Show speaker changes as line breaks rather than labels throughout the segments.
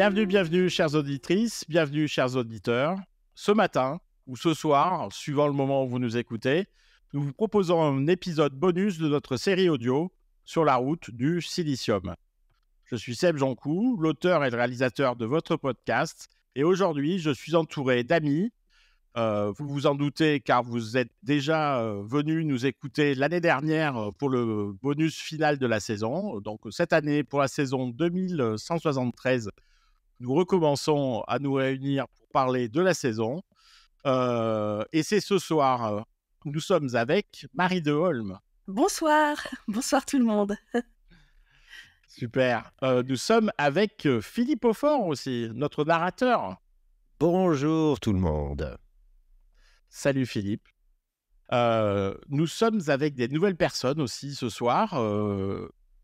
Bienvenue, bienvenue, chères auditrices, bienvenue, chers auditeurs. Ce matin ou ce soir, suivant le moment où vous nous écoutez, nous vous proposons un épisode bonus de notre série audio sur la route du silicium. Je suis Seb Joncou, l'auteur et le réalisateur de votre podcast, et aujourd'hui, je suis entouré d'amis. Euh, vous vous en doutez car vous êtes déjà euh, venus nous écouter l'année dernière euh, pour le bonus final de la saison. Donc cette année, pour la saison 2173, nous recommençons à nous réunir pour parler de la saison. Euh, et c'est ce soir, euh, nous sommes avec Marie de Holm.
Bonsoir, bonsoir tout le monde.
Super. Euh, nous sommes avec Philippe Aufort aussi, notre narrateur. Bonjour tout le monde. Salut Philippe. nous sommes avec des nouvelles personnes aussi ce soir.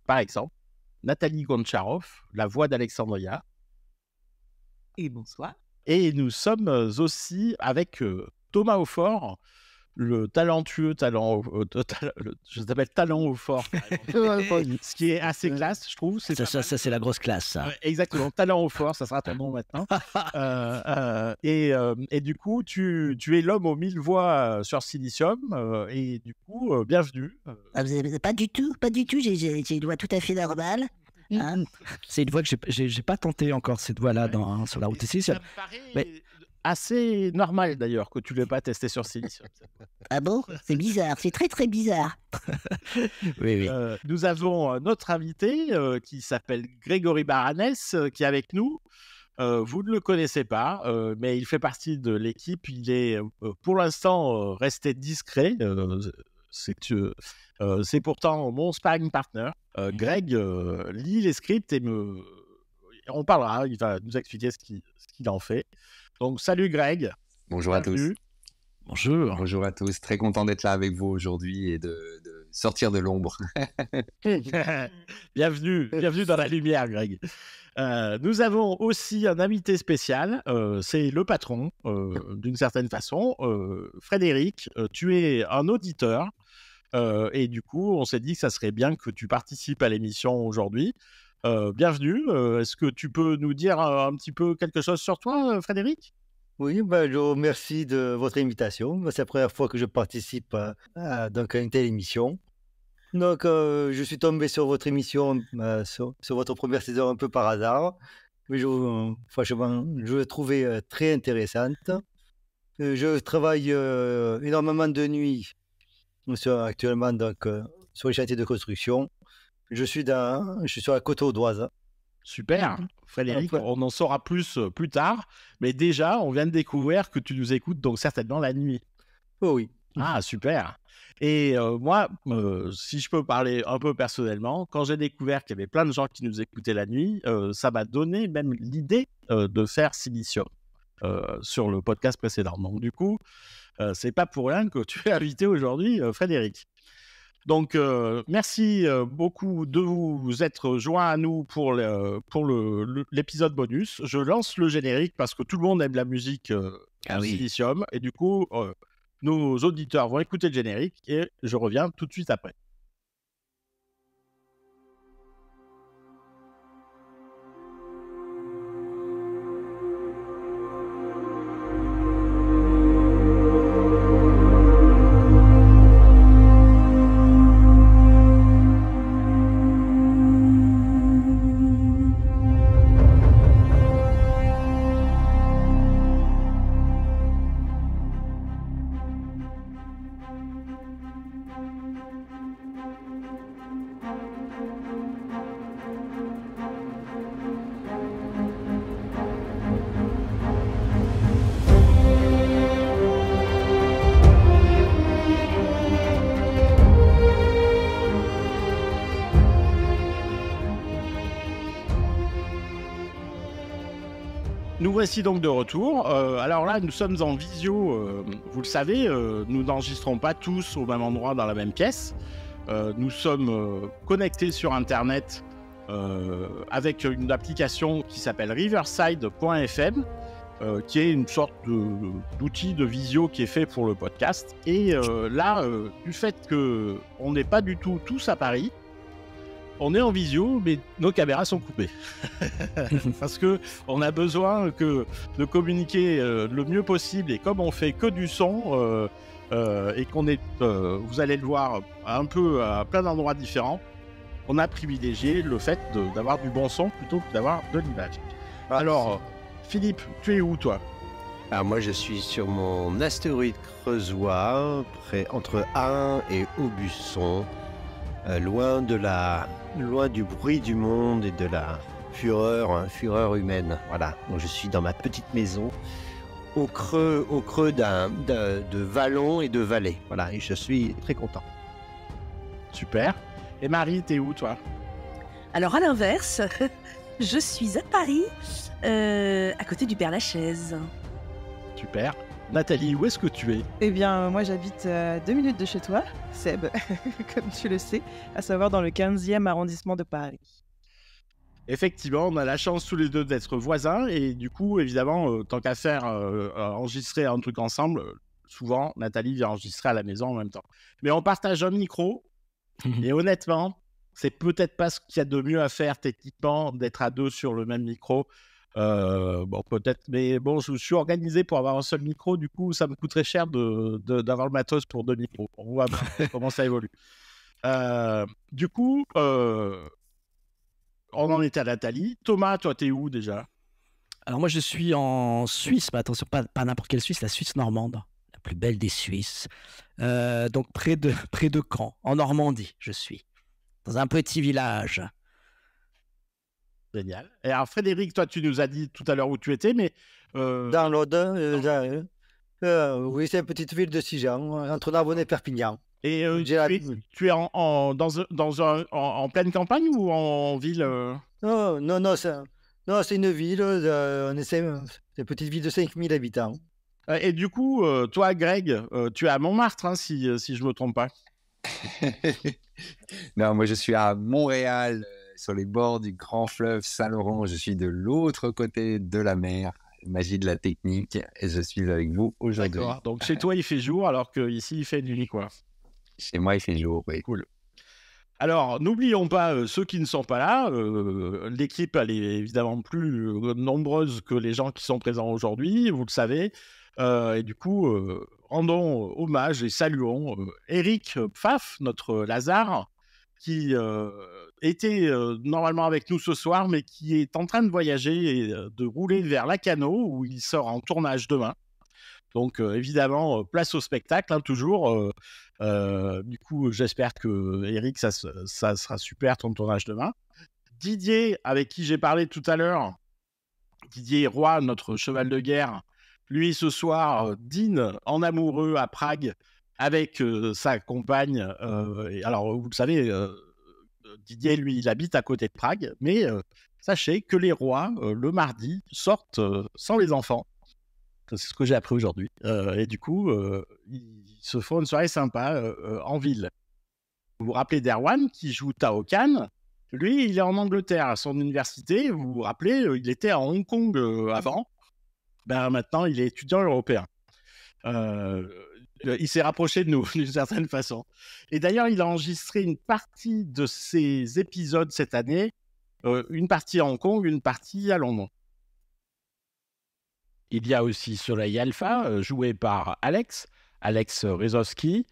par exemple, Nathalie Goncharov, la voix d'Alexandria et bonsoir. Et nous sommes euh, aussi avec euh, Thomas Aufort, le talentueux talent, euh, je t'appelle talent Aufort, ce qui est assez classe, je
trouve. Ça, ça, ça c'est la grosse classe.
exactement, talent Aufort, ça sera ton nom maintenant. et, et, du coup, tu, tu es l'homme aux mille voix sur Silicium,
et du coup, bienvenue. Ah, pas du tout, pas du tout, j'ai une voix tout à fait normale. C'est une voie que j'ai pas tenté encore, cette voie-là sur la route ici mais... Euh, assez normal d'ailleurs que tu ne l'aies pas testé sur silicium. ah bon C'est
bizarre, c'est très très bizarre.
oui, oui. Euh, nous avons euh, notre invité qui s'appelle Grégory Baranès qui est avec nous. vous ne le connaissez pas, mais il fait partie de l'équipe. Il est pour l'instant resté discret c'est euh, euh, pourtant mon sparring partner. Euh, mmh Greg lit les scripts et me. On parlera, il va nous expliquer ce qu'il en fait. Donc, salut Greg.
Bonjour à tous. Bonjour. Bonjour à tous. Très content d'être là avec vous aujourd'hui et de, sortir de l'ombre.
bienvenue, bienvenue dans la lumière, Greg. Euh, nous avons aussi un invité spécial, euh, c'est le patron, euh, d'une certaine façon. Frédéric, tu es un auditeur. et du coup, on s'est dit que ça serait bien que tu participes à l'émission aujourd'hui.
bienvenue. Est-ce que tu peux nous dire un petit peu quelque chose sur toi, Frédéric oui, merci ben, je de votre invitation. C'est la première fois que je participe donc, à une telle émission. Donc, euh, je suis tombé sur votre émission, euh, sur, votre première saison un peu par hasard. Mais je, euh, franchement, je l'ai trouvée très intéressante. je travaille énormément de nuit actuellement donc, sur les chantiers de construction. Je suis, dans, je suis sur la côte audoise. Super, mmh. Frédéric, on en saura plus plus tard. Mais
déjà, on vient de découvrir que tu nous écoutes donc certainement la nuit. Oh oui. Ah, super. Et moi, si je peux parler un peu personnellement, quand j'ai découvert qu'il y avait plein de gens qui nous écoutaient la nuit, ça m'a donné même l'idée de faire Silicium sur le podcast précédent. Donc du coup, c'est pas pour rien que tu es invité aujourd'hui, Frédéric. Donc, merci beaucoup de vous être joints à nous pour, pour l'épisode bonus. Je lance le générique parce que tout le monde aime la musique ah Silicium. Et du coup, nos auditeurs vont écouter le générique et je reviens tout de suite après. donc de retour. Euh, alors là, nous sommes en visio. Euh, vous le savez, euh, nous n'enregistrons pas tous au même endroit dans la même pièce. nous sommes connectés sur Internet avec une application qui s'appelle riverside.fm, qui est une sorte d'outil de, visio qui est fait pour le podcast. Et là, du fait que on n'est pas du tout tous à Paris, on est en visio, mais nos caméras sont coupées. Parce que on a besoin que de communiquer euh, le mieux possible. Et comme on fait que du son, euh, euh, et qu'on est, vous allez le voir, un peu à plein d'endroits différents, on a privilégié le fait
d'avoir du bon son plutôt que d'avoir de l'image. Ah, Alors, Philippe, tu es où toi ah, moi je suis sur mon astéroïde creusois, près entre 1 et Aubusson, euh, loin, de la, loin du bruit du monde et de la fureur, hein, fureur humaine. Voilà, donc je suis dans ma petite maison au creux, au creux d'un, de vallons et de vallées. Voilà, et je suis très content. Super. Et Marie, t'es où toi Alors à
l'inverse, je suis à Paris, euh, à côté du Père Lachaise.
Super. Nathalie, où est-ce que tu es
Eh bien, euh, moi j'habite à euh, deux minutes de chez toi,
Seb, comme tu le sais, à savoir dans le 15e arrondissement de Paris.
Effectivement, on a la chance tous les deux d'être voisins et du coup, évidemment, euh, tant qu'à faire enregistrer un truc ensemble, souvent Nathalie vient enregistrer à la maison en même temps. Mais on partage un micro et honnêtement, c'est peut-être pas ce qu'il y a de mieux à faire techniquement d'être à deux sur le même micro. Euh, bon, peut-être, mais bon, je, suis organisé pour avoir un seul micro, du coup, ça me coûterait cher d'avoir de, le matos pour deux micros. On voit comment ça évolue. Euh, du coup, euh, on en est à Nathalie. Thomas, toi, t'es où déjà
Alors, moi, je suis en Suisse, mais attention, pas, n'importe quelle Suisse, la Suisse normande, la plus belle des Suisses. donc, près de, près de Caen, en Normandie, je suis, dans un petit village Génial. Et alors,
Frédéric, toi, tu nous as dit tout à l'heure où tu étais, mais. Euh, dans l'Aude, euh, euh, oui, c'est une petite ville de Sijan, entre Narbonne et Perpignan. Et tu es, en, dans, dans un, en, pleine campagne ou en ville Non, non, non, c'est, non, c'est une ville, on essaie, une petite ville de 5000 habitants. Et
du coup, toi, Greg, tu es
à Montmartre, hein, si, si je ne me trompe
pas.
non, moi, je suis à Montréal, sur les bords du grand fleuve Saint-Laurent. Je suis de l'autre côté de la mer. Magie de la technique. Et je suis avec vous aujourd'hui.
Donc chez toi, il fait jour, alors qu'ici, il fait nuit, quoi.
Chez moi, il fait jour, oui. Cool.
Alors, n'oublions pas euh, ceux qui ne sont pas là. Euh, l'équipe, elle est évidemment plus euh, nombreuse que les gens qui sont présents aujourd'hui, vous le savez. et du coup, rendons hommage et saluons Eric Pfaff, notre Lazare, qui était euh, normalement avec nous ce soir, mais qui est en train de voyager et euh, de rouler vers Lacano, où il sort en tournage demain. Donc euh, évidemment, place au spectacle, hein, toujours. du coup, j'espère que Eric, ça, ça, sera super ton tournage demain. Didier, avec qui j'ai parlé tout à l'heure, Didier Roy, notre cheval de guerre, lui ce soir dîne en amoureux à Prague avec sa compagne. alors, vous le savez, Didier, lui, il habite à côté de Prague, mais euh, sachez que les rois, euh, le mardi, sortent euh, sans les enfants. C'est ce que j'ai appris aujourd'hui. et du coup, ils se font une soirée sympa en ville. Vous vous rappelez d'Erwan qui joue Tao Khan Lui, il est en Angleterre, à son université. Vous vous rappelez, il était à Hong Kong avant. Ben, maintenant, il est étudiant européen. Euh, il s'est rapproché de nous d'une certaine façon. Et d'ailleurs, il a enregistré une partie de ses épisodes cette année, euh, une partie à Hong Kong, une partie à Londres. Il y a aussi Soleil Alpha, euh, joué par Alex, Alex Rezowski,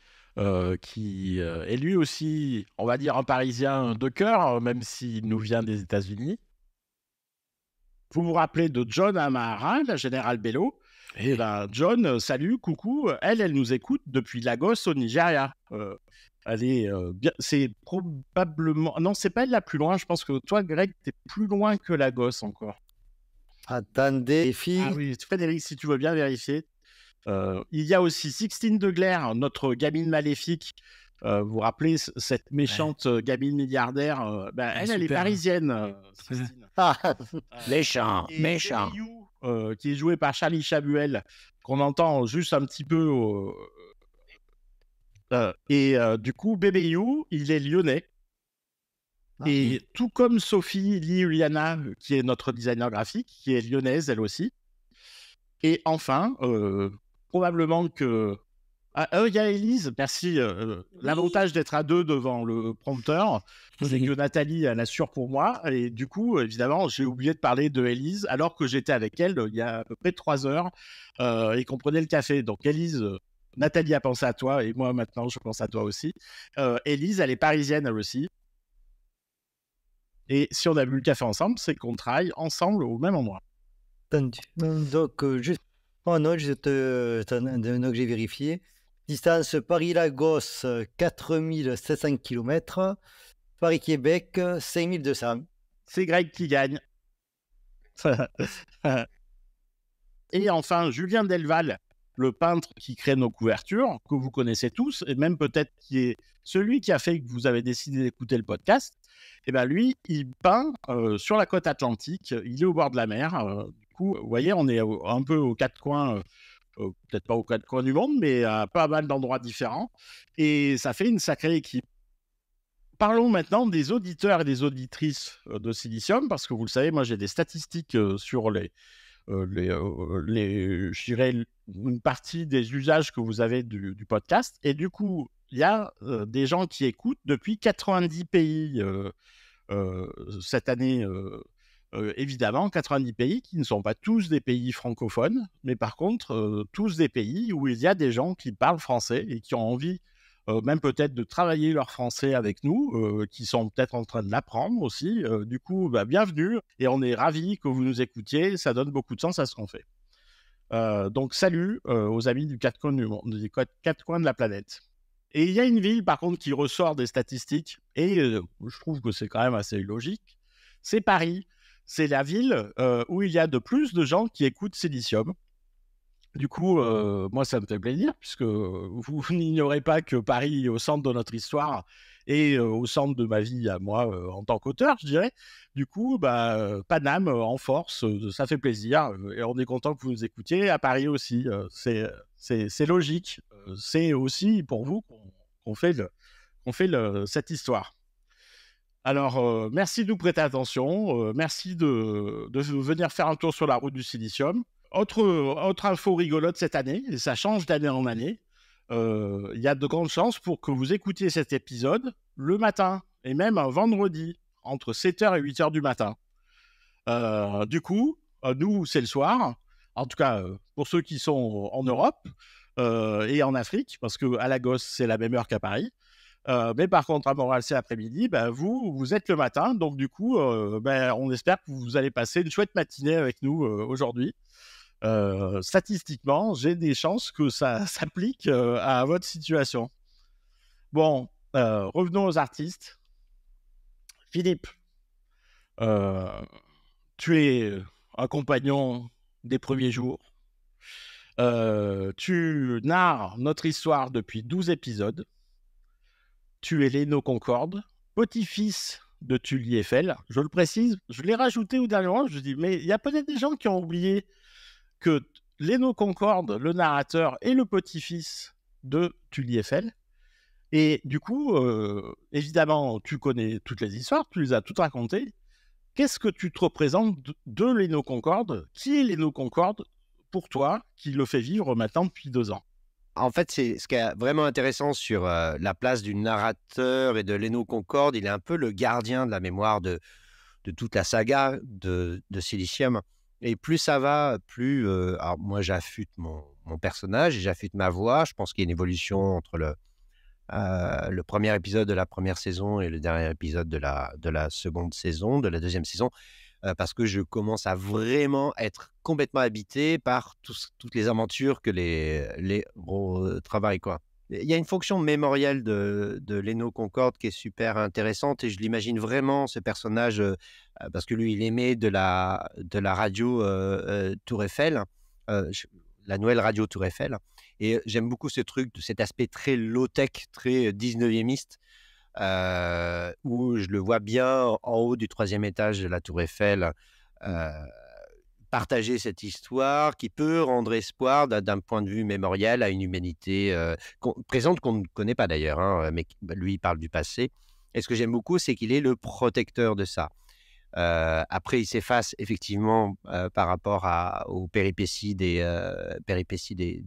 qui est lui aussi, on va dire, un Parisien de cœur, même s'il nous vient des États-Unis. Vous vous rappelez de John Amara, la générale Bello, eh ben, John, euh, salut, coucou. Elle, elle nous écoute depuis Lagos au Nigeria. Allez, euh, euh, C'est probablement. Non, c'est pas elle la plus loin. Je pense que toi, Greg, t'es plus loin que Lagos encore. Attendez, fille. Ah oui, Frédéric, si tu veux bien vérifier. il y a aussi Sixtine de Glaire, notre gamine maléfique, euh, vous rappelez cette méchante euh, gamine milliardaire euh, ben, Elle, est parisienne. Ah, méchant, qui est joué par Charlie Chabuel, qu'on entend juste un petit peu. et du coup, Bébé You, il est lyonnais. Ah. et tout comme Sophie Liuliana, qui est notre designer graphique, qui est lyonnaise elle aussi. Et enfin, probablement que ah, euh, il y a Elise, merci. Euh, euh, l'avantage d'être à deux devant le prompteur, c'est que Nathalie, elle assure pour moi. Et du coup, évidemment, j'ai oublié de parler de Elise, alors que j'étais avec elle il y a à peu près trois heures et qu'on prenait le café. Donc, Elise, Nathalie a pensé à toi et moi maintenant, je pense à toi aussi. Elise, elle est parisienne, elle aussi. Et si on a
bu le café ensemble, c'est qu'on travaille ensemble au même endroit. Donc, juste en note, j'ai vérifié. Distance Paris-Lagos, 4700 km. Paris-Québec, 5200. C'est Greg qui gagne. et enfin,
Julien Delval, le peintre qui crée nos couvertures, que vous connaissez tous, et même peut-être qui est celui qui a fait que vous avez décidé d'écouter le podcast. Et eh bien lui, il peint euh, sur la côte atlantique, il est au bord de la mer. Euh, du coup, vous voyez, on est un peu aux quatre coins. Euh, peut-être pas au coin du monde, mais à pas mal d'endroits différents. Et ça fait une sacrée équipe. Parlons maintenant des auditeurs et des auditrices euh, de Silicium, parce que vous le savez, moi j'ai des statistiques euh, sur les, euh, les, je dirais, une partie des usages que vous avez du, du podcast. Et du coup, il y a des gens qui écoutent depuis 90 pays cette année évidemment 90 pays qui ne sont pas tous des pays francophones, mais par contre tous des pays où il y a des gens qui parlent français et qui ont envie même peut-être de travailler leur français avec nous, qui sont peut-être en train de l'apprendre aussi. du coup, bah, bienvenue et on est ravis que vous nous écoutiez, ça donne beaucoup de sens à ce qu'on fait. donc salut aux amis du quatre coins du monde, quatre coins de la planète. Et il y a une ville par contre qui ressort des statistiques et je trouve que c'est quand même assez logique, c'est Paris c'est la ville euh, où il y a de plus de gens qui écoutent Silicium. Du coup, euh, mmh. moi, ça me fait plaisir, puisque vous n'ignorez pas que Paris est au centre de notre histoire et euh, au centre de ma vie à moi en tant qu'auteur, je dirais. Du coup, bah, Paname en force, ça fait plaisir. et on est content que vous nous écoutiez. À Paris aussi, c'est logique. c'est aussi pour vous qu'on fait, fait cette histoire. Alors, euh, merci de nous prêter attention. Euh, merci de, venir faire un tour sur la route du silicium. Autre, info rigolote cette année, ça change d'année en année. Euh, il y a de grandes chances pour que vous écoutiez cet épisode le matin et même un vendredi, entre 7h et 8h du matin. du coup, nous, c'est le soir. En tout cas, pour ceux qui sont en Europe et en Afrique, parce qu'à Lagos, c'est la même heure qu'à Paris. Euh, mais par contre, à Montréal, c'est après midi bah, vous, vous êtes le matin. Donc, du coup, euh, ben, on espère que vous allez passer une chouette matinée avec nous euh, aujourd'hui. statistiquement, j'ai des chances que ça s'applique à votre situation. Bon, revenons aux artistes. Philippe, tu es un compagnon des premiers jours. tu narres notre histoire depuis 12 épisodes. Tu les nos concorde petit-fils de Tully Eiffel. Je le précise, je l'ai rajouté au dernier moment, je dis, mais il y a peut-être des gens qui ont oublié que Leno Concorde, le narrateur, est le petit-fils de Tully Eiffel. Et du coup, euh, évidemment, tu connais toutes les histoires, tu les as toutes racontées. Qu'est-ce que tu te représentes de Leno Concorde Qui est Leno Concorde pour toi qui le fait vivre maintenant depuis deux ans
en fait, c'est ce qui est vraiment intéressant sur euh, la place du narrateur et de Leno Concorde. Il est un peu le gardien de la mémoire de, toute la saga de, de Silicium. Et plus ça va, plus. Euh, moi, j'affûte mon, personnage et j'affûte ma voix. Je pense qu'il y a une évolution entre le, euh, premier épisode de la première saison et le dernier épisode de la seconde saison, de la deuxième saison. Euh, parce que je commence à vraiment être complètement habité par toutes les aventures que les, les gros euh, travaillent. Quoi. Il y a une fonction mémorielle de, de Leno Concorde qui est super intéressante et je l'imagine vraiment, ce personnage, euh, parce que lui, il aimait de la, de la radio Tour Eiffel, la nouvelle radio Tour Eiffel. Et j'aime beaucoup ce truc, cet aspect très low-tech, très 19 e euh, où je le vois bien en haut du troisième étage de la Tour Eiffel euh, mmh. partager cette histoire qui peut rendre espoir d'un point de vue mémoriel à une humanité euh, présente qu'on ne connaît pas d'ailleurs, hein, mais bah, lui parle du passé. Et ce que j'aime beaucoup, c'est qu'il est le protecteur de ça. après, il s'efface effectivement par rapport aux péripéties des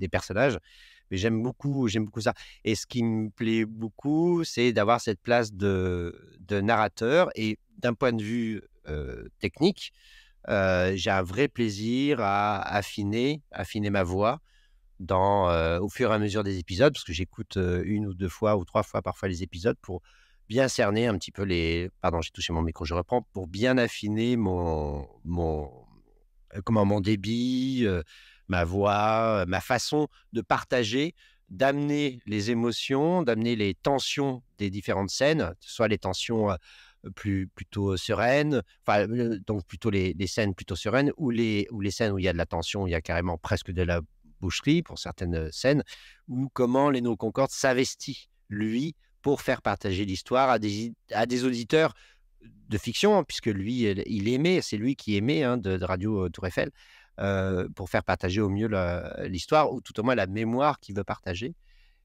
personnages, mais j'aime beaucoup, j'aime beaucoup ça. Et ce qui me plaît beaucoup, c'est d'avoir cette place de, narrateur. Et d'un point de vue technique, j'ai un vrai plaisir à affiner, affiner ma voix dans, au fur et à mesure des épisodes, parce que j'écoute une ou deux fois ou trois fois parfois les épisodes pour bien cerner un petit peu les. Pardon, j'ai touché mon micro, je reprends. Pour bien affiner mon, mon, comment, mon débit ma voix, ma façon de partager, d'amener les émotions, d'amener les tensions des différentes scènes, soit les tensions plus plutôt sereines, donc plutôt les, scènes plutôt sereines ou les scènes où il y a de la tension, où il y a carrément presque de la boucherie pour certaines scènes, ou comment Leno Concorde s'investit lui pour faire partager l'histoire à des auditeurs de fiction, hein, puisque lui, il aimait, c'est lui qui aimait hein, de, Radio Tour Eiffel, euh, pour faire partager au mieux l'histoire, ou tout au moins la mémoire qu'il veut partager.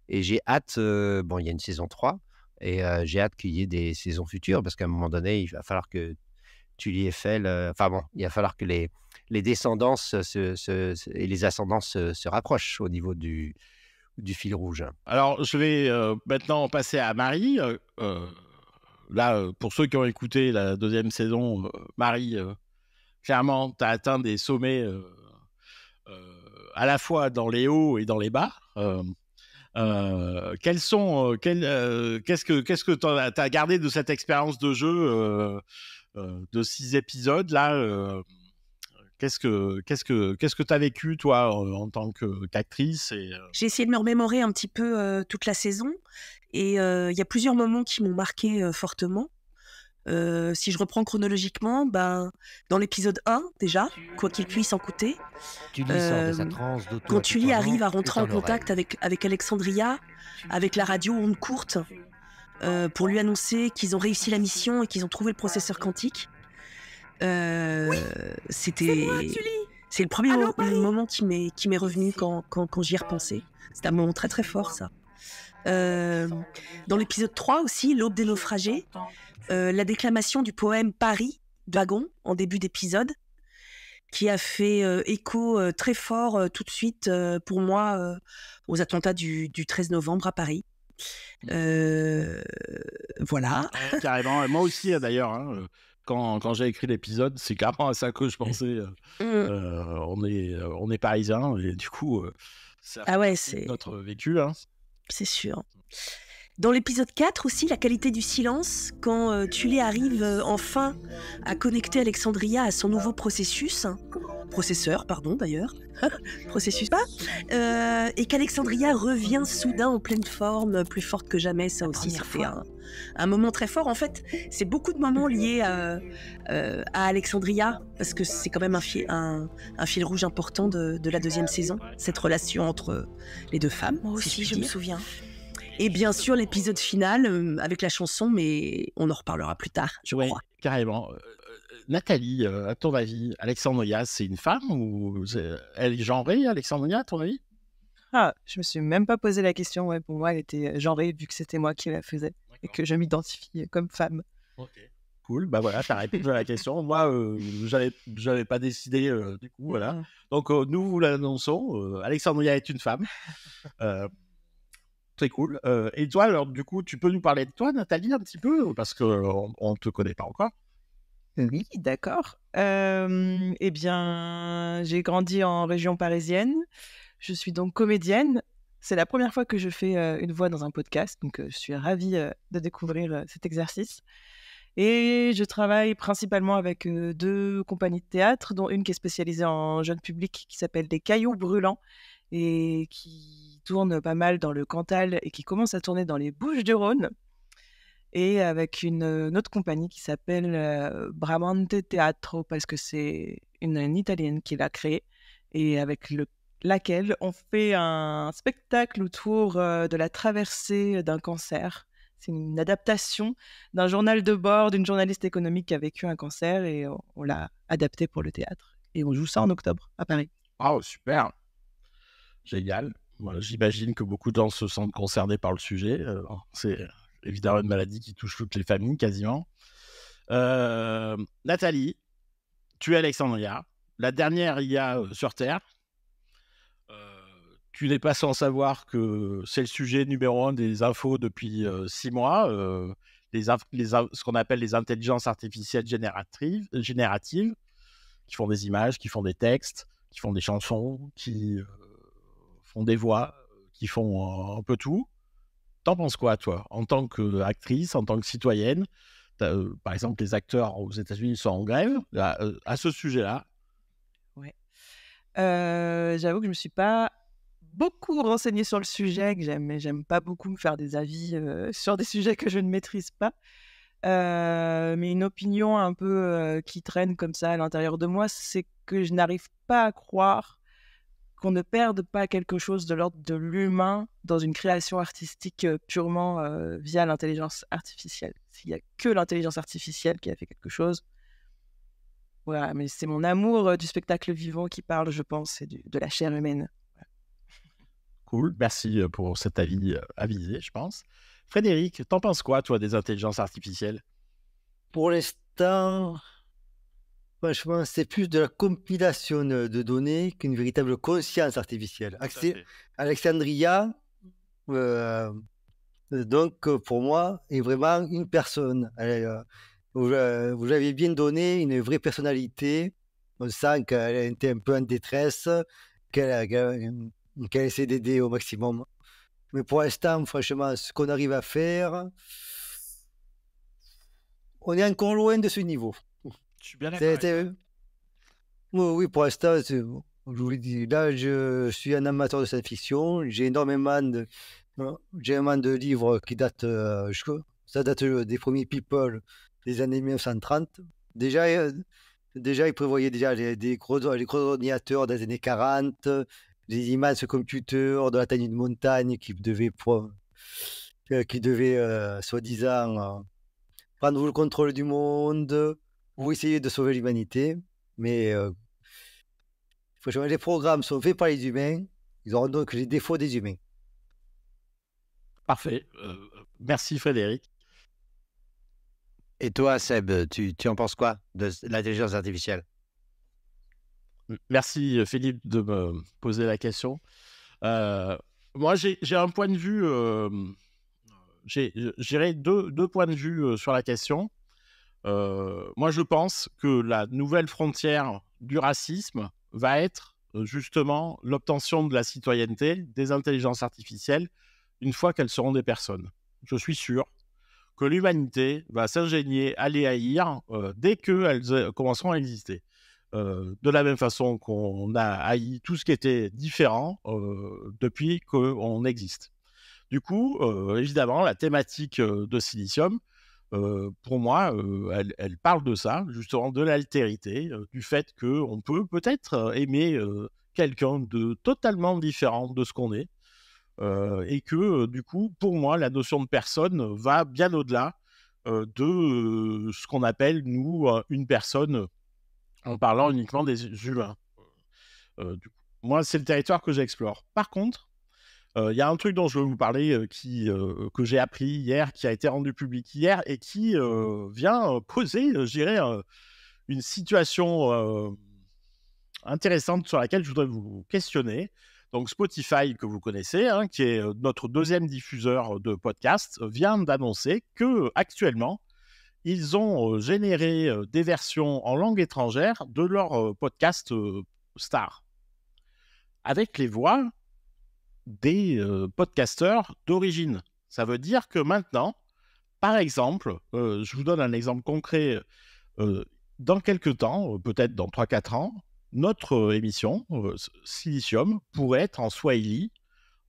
Et j'ai hâte, euh, bon, il y a une saison 3, et euh, j'ai hâte qu'il y ait des saisons futures, parce qu'à un moment donné, il va falloir que Tully Eiffel, enfin bon, il va falloir que les, les descendances et les ascendances se, rapprochent au niveau du, du fil rouge.
Alors, je vais maintenant passer à Marie là, pour ceux qui ont écouté la deuxième saison, Marie, Clairement, tu as atteint des sommets euh, euh, à la fois dans les hauts et dans les bas. Euh, sont, qu'est-ce que, tu as gardé de cette expérience de jeu de six épisodes là Qu'est-ce que, tu ce t'as vécu toi en tant qu'actrice
J'ai essayé de me remémorer un petit peu toute la saison et il y a plusieurs moments qui m'ont marqué fortement. Euh, si je reprends chronologiquement, ben, dans l'épisode 1, déjà, quoi qu'il puisse en coûter,
euh, quand Tully arrive à rentrer en contact
avec, avec Alexandria, avec la radio Onde Courte, euh, pour lui annoncer qu'ils ont réussi la mission et qu'ils ont trouvé le processeur quantique, c'était. C'est le premier moment qui moment qui m'est revenu quand, quand, quand j'y ai repensé. C'était un moment très très fort, ça. Euh, dans l'épisode 3 aussi, L'aube des naufragés, euh, la déclamation du poème Paris dragon Wagon en début d'épisode, qui a fait euh, écho très fort tout de suite pour moi aux attentats du, 13 novembre à Paris.
voilà. Carrément, moi aussi d'ailleurs. Hein, quand, j'ai écrit l'épisode, c'est carrément à ça que je pensais. Mm. on est on est parisien et du
coup, ah ouais, c'est notre vécu. Hein c'est sûr. Dans l'épisode 4 aussi, la qualité du silence, quand euh, arrive euh, enfin à connecter Alexandria à son nouveau processus, hein. processeur, pardon d'ailleurs, processus pas, euh, et qu'Alexandria revient soudain en pleine forme, plus forte que jamais, ça aussi, ça fait un, moment très fort. En fait, c'est beaucoup de moments liés euh, à, Alexandria, parce que c'est quand même un, fil, un, fil rouge important de, la deuxième saison, cette relation entre les deux femmes. Moi aussi, je me souviens. Et bien sûr, l'épisode final euh, avec la chanson, mais on en reparlera plus tard, je ouais, crois. Carrément. Euh, euh,
Nathalie, à ton avis, Alexandria, c'est une femme ou elle est genrée, Alexandria,
à ton avis ah, je me suis même pas posé la question. Ouais, pour moi, elle était genrée vu que c'était moi qui la faisais et que je m'identifie comme femme. Ok, Cool, bah voilà, t'as répondu
à la question. Moi, je j'avais, pas décidé du coup, voilà. Mm. Donc, nous vous l'annonçons, Alexandria est une femme cool. Euh, et toi, alors, du coup, tu
peux nous parler de toi, Nathalie, un petit peu, euh, parce qu'on euh, ne te connaît pas encore. Oui, d'accord. Euh, eh bien, j'ai grandi en région parisienne. Je suis donc comédienne. C'est la première fois que je fais une voix dans un podcast, donc je suis ravie de découvrir cet exercice. Et je travaille principalement avec deux compagnies de théâtre, dont une qui est spécialisée en jeune public, qui s'appelle Les Cailloux Brûlants, et qui tourne pas mal dans le Cantal et qui commence à tourner dans les Bouches du Rhône. Et avec une, autre compagnie qui s'appelle euh, Bramante Teatro, parce que c'est une, italienne qui l'a créée, et avec laquelle on fait un spectacle autour euh, de la traversée d'un cancer. C'est une adaptation d'un journal de bord d'une journaliste économique qui a vécu un cancer, et on, l'a adapté pour le théâtre. Et on joue ça en octobre à Paris. Oh, super!
Génial. J'imagine que beaucoup de gens se sentent concernés par le sujet. Euh, c'est évidemment une maladie qui touche toutes les familles quasiment. Euh, Nathalie, tu es Alexandria, la dernière IA euh, sur Terre. tu n'es pas sans savoir que c'est le sujet numéro un des infos depuis six mois, les, ce qu'on appelle les intelligences artificielles génératives, génératives, qui font des images, qui font des textes, qui font des chansons, qui font des voix, euh, qui font euh, un peu tout. T'en penses quoi, toi, en tant qu'actrice, en tant que citoyenne euh, Par exemple, les acteurs aux États-Unis sont en grève à ce sujet-là.
Ouais. J'avoue que je ne me suis pas beaucoup renseignée sur le sujet, que j'aime, mais j'aime pas beaucoup me faire des avis sur des sujets que je ne maîtrise pas. mais une opinion un peu qui traîne comme ça à l'intérieur de moi, c'est que je n'arrive pas à croire qu'on ne perde pas quelque chose de l'ordre de l'humain dans une création artistique euh, purement euh, via l'intelligence artificielle. S'il n'y a que l'intelligence artificielle qui a fait quelque chose, voilà, mais c'est mon amour euh, du spectacle vivant qui parle, je pense, et de la chair humaine.
Cool, merci pour cet avis avisé, je pense. Frédéric,
t'en penses quoi, toi, des intelligences artificielles Pour l'instant, Franchement, c'est plus de la compilation euh, de données qu'une véritable conscience artificielle. Alexandria, euh, euh, donc pour moi, est vraiment une personne. vous, avez bien donné une vraie personnalité. On sent qu'elle était un peu en détresse, qu'elle essaie d'aider au maximum. Mais pour l'instant, franchement, ce qu'on arrive à faire, on est encore loin de ce niveau. Je bien Oui, oui, pour l'instant, je vous le dis, là, je suis un amateur de science-fiction. J'ai énormément de, hein, j'ai énormément de livres qui datent, euh, ça date euh, des premiers People des années 1930. Déjà, euh, déjà ils prévoyaient déjà les, des gros, les ordinateurs des années 40, les immenses computers de la taille d'une montagne qui devaient, qui devaient soi-disant, prendre le contrôle du monde. Vous essayer de sauver l'humanité, mais il euh, faut les programmes sauvés faits par les humains, ils auront donc les défauts des humains.
Parfait. Euh, merci Frédéric. Et toi, Seb, tu, en penses quoi de l'intelligence artificielle
Merci Philippe de me poser la question. Euh, moi, j'ai un point de vue, euh, j'ai deux, deux points de vue sur la question moi, je pense que la nouvelle frontière du racisme va être justement l'obtention de la citoyenneté des intelligences artificielles une fois qu'elles seront des personnes. Je suis sûr que l'humanité va s'ingénier à les haïr dès qu'elles commenceront à exister. de la même façon qu'on a haï tout ce qui était différent depuis qu'on existe. Du coup, évidemment, la thématique de Silicium, pour moi, elle, parle de ça, justement de l'altérité, du fait qu'on peut peut-être aimer quelqu'un de totalement différent de ce qu'on est, et que du coup, pour moi, la notion de personne va bien au-delà de ce qu'on appelle, nous, une personne, en parlant uniquement des humains. moi, c'est le territoire que j'explore. Par contre, il y a un truc dont je veux vous parler qui, que j'ai appris hier, qui a été rendu public hier et qui mmh vient poser, je dirais, une situation intéressante sur laquelle je voudrais vous questionner. Donc Spotify, que vous connaissez, hein, qui est notre deuxième diffuseur de podcast, vient d'annoncer que actuellement, ils ont généré des versions en langue étrangère de leur podcast star, avec les voix des podcasteurs d'origine. Ça veut dire que maintenant, par exemple, je vous donne un exemple concret, dans quelques temps, peut-être dans 3-4 ans, notre émission, Silicium, pourrait être en Swahili,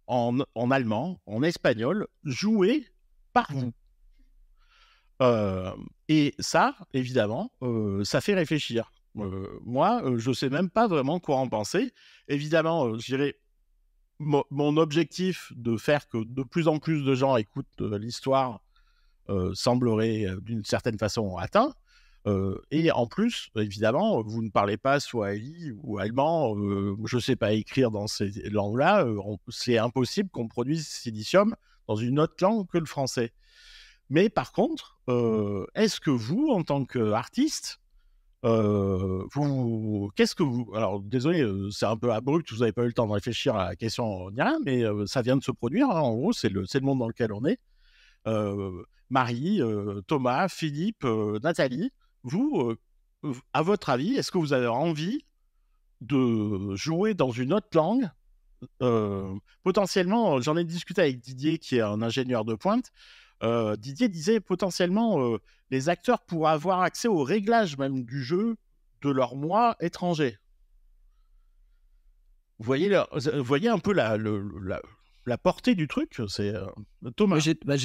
en, allemand, en espagnol, jouée par vous. Mmh. et ça, évidemment, ça fait réfléchir. moi, je ne sais même pas vraiment quoi en penser. Évidemment, j'irai. je dirais, mon, objectif de faire que de plus en plus de gens écoutent euh, l'histoire euh, semblerait euh, d'une certaine façon atteint. et en plus, évidemment, vous ne parlez pas swahili ou allemand, je ne sais pas écrire dans ces langues-là, c'est impossible qu'on produise silicium dans une autre langue que le français. Mais par contre, est-ce que vous, en tant qu'artiste, qu'est-ce que vous, alors désolé, c'est un peu abrupt, vous n'avez pas eu le temps de réfléchir à la question ni rien, mais ça vient de se produire, hein, en gros, c'est le, monde dans lequel on est. Marie, Thomas, Philippe, Nathalie, vous, à votre avis, est-ce que vous avez envie de jouer dans une autre langue Potentiellement, j'en ai discuté avec Didier, qui est un ingénieur de pointe. Euh, Didier disait potentiellement euh, les acteurs pourraient avoir accès au réglage même du jeu de leur moi étranger. Vous voyez, euh, un
peu la, portée du truc C'est Thomas. Bah,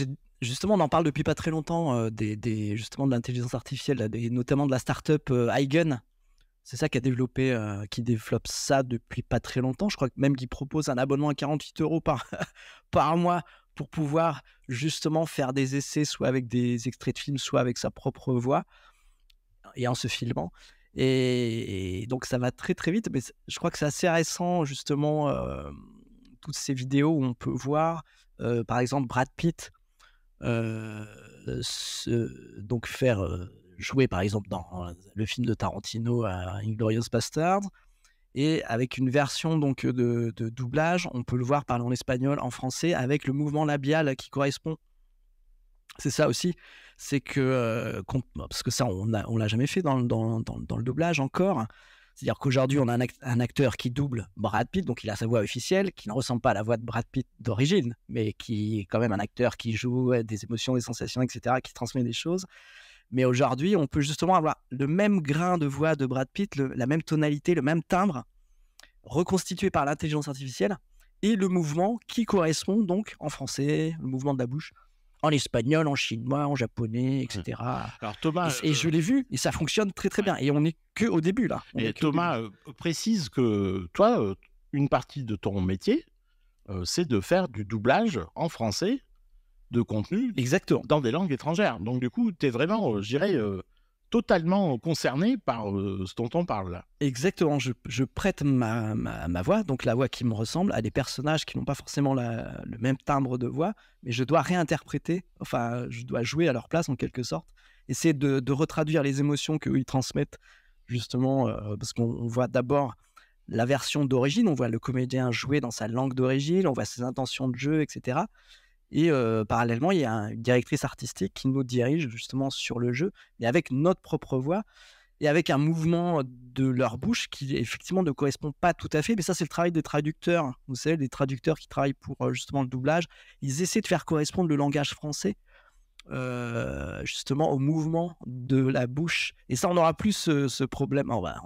justement, on en parle depuis pas très longtemps des, justement de l'intelligence artificielle, notamment de la start-up Eigen, c'est ça qui a développé, qui développe ça depuis pas très longtemps. Je crois que même qu'ils propose un abonnement à 48 euros par mois pour pouvoir justement faire des essais, soit avec des extraits de films, soit avec sa propre voix, et en se filmant. Et, donc ça va très très vite, mais je crois que c'est assez récent justement, euh, toutes ces vidéos où on peut voir, euh, par exemple, Brad Pitt, euh, se, donc faire jouer par exemple dans le film de Tarantino à Inglorious Bastards. Et avec une version donc de, doublage, on peut le voir parlant en espagnol, en français, avec le mouvement labial qui correspond. C'est ça aussi, c'est que, euh, bah, parce que ça, on ne on l'a jamais fait dans, dans, dans, dans, le doublage encore. C'est-à-dire qu'aujourd'hui, on a un acteur qui double Brad Pitt, donc il a sa voix officielle, qui ne ressemble pas à la voix de Brad Pitt d'origine, mais qui est quand même un acteur qui joue des émotions, des sensations, etc., qui transmet des choses. Mais aujourd'hui, on peut justement avoir le même grain de voix de Brad Pitt, la même tonalité, le même timbre, reconstitué par l'intelligence artificielle, et le mouvement qui correspond donc en français, le mouvement de la bouche, en espagnol, en chinois, en japonais, etc. Mmh. Thomas, et, euh, je l'ai vu et ça fonctionne très très bien. Et on n'est
que au début là. et Thomas euh, précise que toi, euh, une partie de ton métier, c'est de faire du doublage en français de contenu Exactement. dans des langues étrangères. Donc, du coup, tu es vraiment, euh, je dirais, euh, totalement euh, concerné par ce dont on parle là.
Exactement. Je, prête ma, voix, donc la voix qui me ressemble, à des personnages qui n'ont pas forcément le même timbre de voix, mais je dois réinterpréter, enfin, je dois jouer à leur place en quelque sorte, essayer de, de retraduire les émotions qu'ils ils transmettent, justement, parce qu'on voit d'abord la version d'origine, on voit le comédien jouer dans sa langue d'origine, on voit ses intentions de jeu, etc. Et parallèlement, il y a une directrice artistique qui nous dirige justement sur le jeu, et avec notre propre voix et avec un mouvement de leur bouche qui effectivement ne correspond pas tout à fait. Mais ça, c'est le travail des traducteurs. Vous savez, des traducteurs qui travaillent pour justement le doublage, ils essaient de faire correspondre le langage français. justement au mouvement de la bouche. Et ça, on aura plus ce, problème. On va,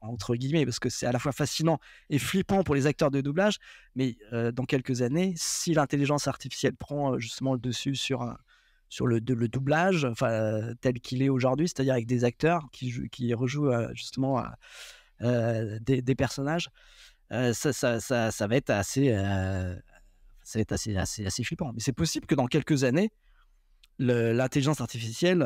entre guillemets, parce que c'est à la fois fascinant et flippant pour les acteurs de doublage, mais dans quelques années, si l'intelligence artificielle prend justement le dessus sur, sur le, le doublage enfin, tel qu'il est aujourd'hui, c'est-à-dire avec des acteurs qui, qui rejouent justement des, personnages, ça, ça, ça, ça, va être assez ça va être assez, assez, assez flippant. Mais c'est possible que dans quelques années, l'intelligence artificielle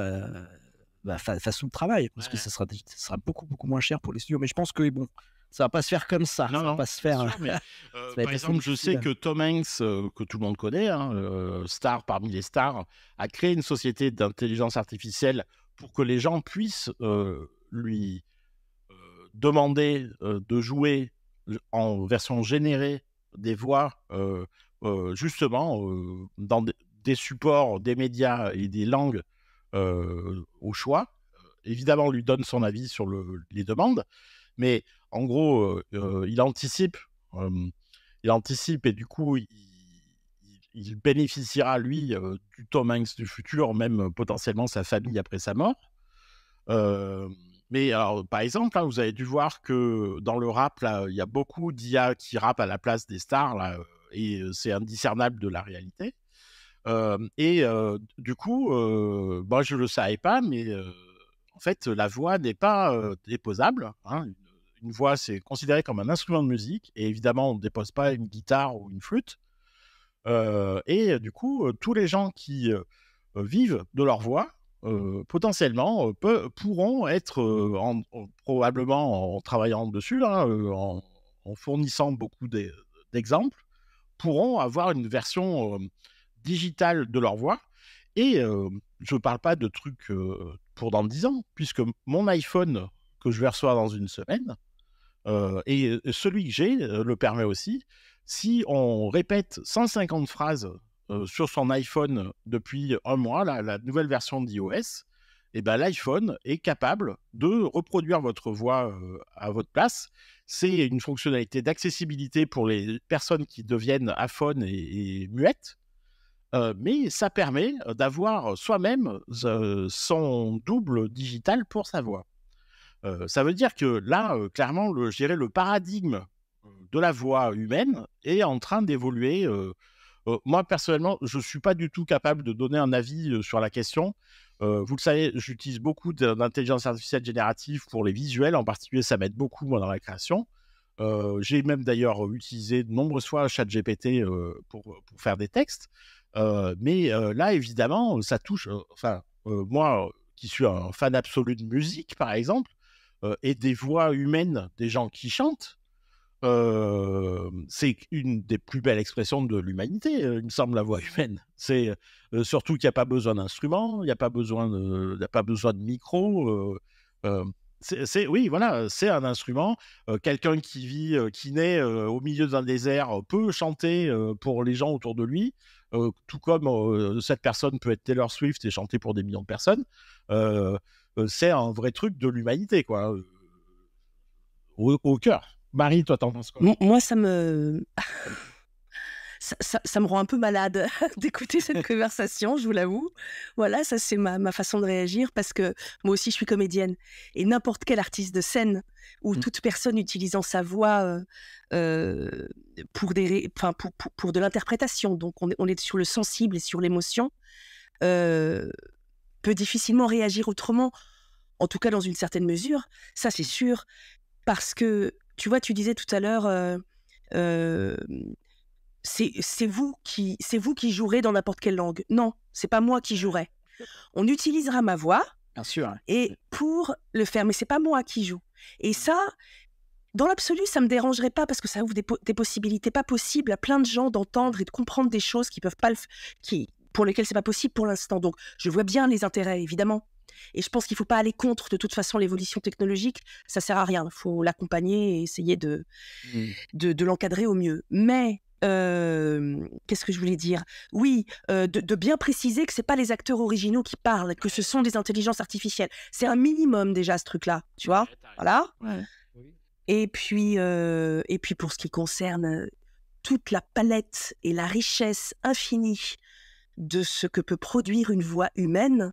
bah, façon de travail, parce que ça sera, sera beaucoup, beaucoup moins cher pour les studios. Mais je pense que, bon, ça va pas se faire comme ça. ça va pas se faire. Hein. Euh, par exemple, je sais que
Tom Hanks, euh, que tout le monde connaît, hein, euh, star parmi les stars, a créé une société d'intelligence artificielle pour que les gens puissent lui demander de jouer en version générée des voix, justement, dans des, supports, des médias et des langues euh, au choix. Euh, évidemment, on lui donne son avis sur les demandes, mais en gros, euh, il anticipe. il anticipe et du coup, il, bénéficiera, lui, du Tom Hanks du futur, même potentiellement sa famille après sa mort. mais par exemple, hein, vous avez dû voir que dans le rap, il y a beaucoup d'IA qui rappe à la place des stars, là, et c'est indiscernable de la réalité et du coup, bah, je ne le savais pas, mais en fait, la voix n'est pas déposable. Hein, une, voix, c'est considéré comme un instrument de musique, et évidemment, on ne dépose pas une guitare ou une flûte. et du coup, tous les gens qui vivent de leur voix, potentiellement, pourront être probablement en travaillant dessus, en, fournissant beaucoup d'exemples, pourront avoir une version digital de leur voix. Et euh, je ne parle pas de trucs euh, pour dans 10 ans, puisque mon iPhone que je vais recevoir dans une semaine, euh, et celui que j'ai le permet aussi, si on répète 150 phrases sur son iPhone depuis un mois, la, nouvelle version d'iOS, et eh ben, l'iPhone est capable de reproduire votre voix à votre place. C'est une fonctionnalité d'accessibilité pour les personnes qui deviennent aphones et muettes. Euh, mais ça permet euh, d'avoir soi-même son double digital pour sa voix. Euh, ça veut dire que là, clairement, le, le paradigme de la voix humaine est en train d'évoluer. moi, personnellement, je ne suis pas du tout capable de donner un avis sur la question. vous le savez, j'utilise beaucoup d'intelligence artificielle générative pour les visuels, en particulier, ça m'aide beaucoup dans la création. j'ai même d'ailleurs utilisé de nombreuses fois ChatGPT pour, pour, faire des textes. Euh, mais euh, là, évidemment, ça touche. Euh, enfin, moi, qui suis un fan absolu de musique, par exemple, et des voix humaines, des gens qui chantent, c'est une des plus belles expressions de l'humanité, il me semble, la voix humaine. C'est surtout qu'il n'y a pas besoin d'instrument il n'y a pas besoin de, a pas besoin de micro. c'est, oui, voilà, c'est un instrument. quelqu'un qui vit, qui naît au milieu d'un désert, peut chanter pour les gens autour de lui. Euh, tout comme euh, cette personne peut être Taylor Swift et chanter pour des millions de personnes, euh, c'est un vrai truc de l'humanité, quoi, au, au cœur. Marie, toi, t'en penses quoi
Moi, ça me ça, me rend un peu malade d'écouter cette conversation, je vous l'avoue. Voilà, ça c'est ma, ma, façon de réagir parce que moi aussi je suis comédienne et n'importe quel artiste de scène ou mmh. toute personne utilisant sa voix euh, euh, pour, des pour, pour, pour, de l'interprétation, donc on est, on est, sur le sensible et sur l'émotion, euh, peut difficilement réagir autrement, en tout cas dans une certaine mesure, ça c'est sûr, parce que tu vois, tu disais tout à l'heure c'est vous qui c'est vous qui jouerez dans n'importe quelle langue. Non, c'est pas moi qui jouerai. On utilisera ma voix. Bien sûr. Hein. Et pour le faire, mais c'est pas moi qui joue. Et mmh. ça, dans l'absolu, ça me dérangerait pas parce que ça ouvre des, des possibilités pas possibles à plein de gens d'entendre et de comprendre des choses qui peuvent pas le qui pour lesquelles c'est pas possible pour l'instant. Donc, je vois bien les intérêts évidemment. Et je pense qu'il faut pas aller contre de toute façon l'évolution technologique, ça sert à rien. Il faut l'accompagner et essayer de, mmh. de, de l'encadrer au mieux. Mais qu'est-ce que je voulais dire Oui, de, bien préciser que c'est pas les acteurs originaux qui parlent, que ce sont des intelligences artificielles. C'est un minimum déjà ce truc-là, tu vois Voilà. Et puis, et puis pour ce qui concerne toute la palette et la richesse infinie de ce que peut produire une voix humaine,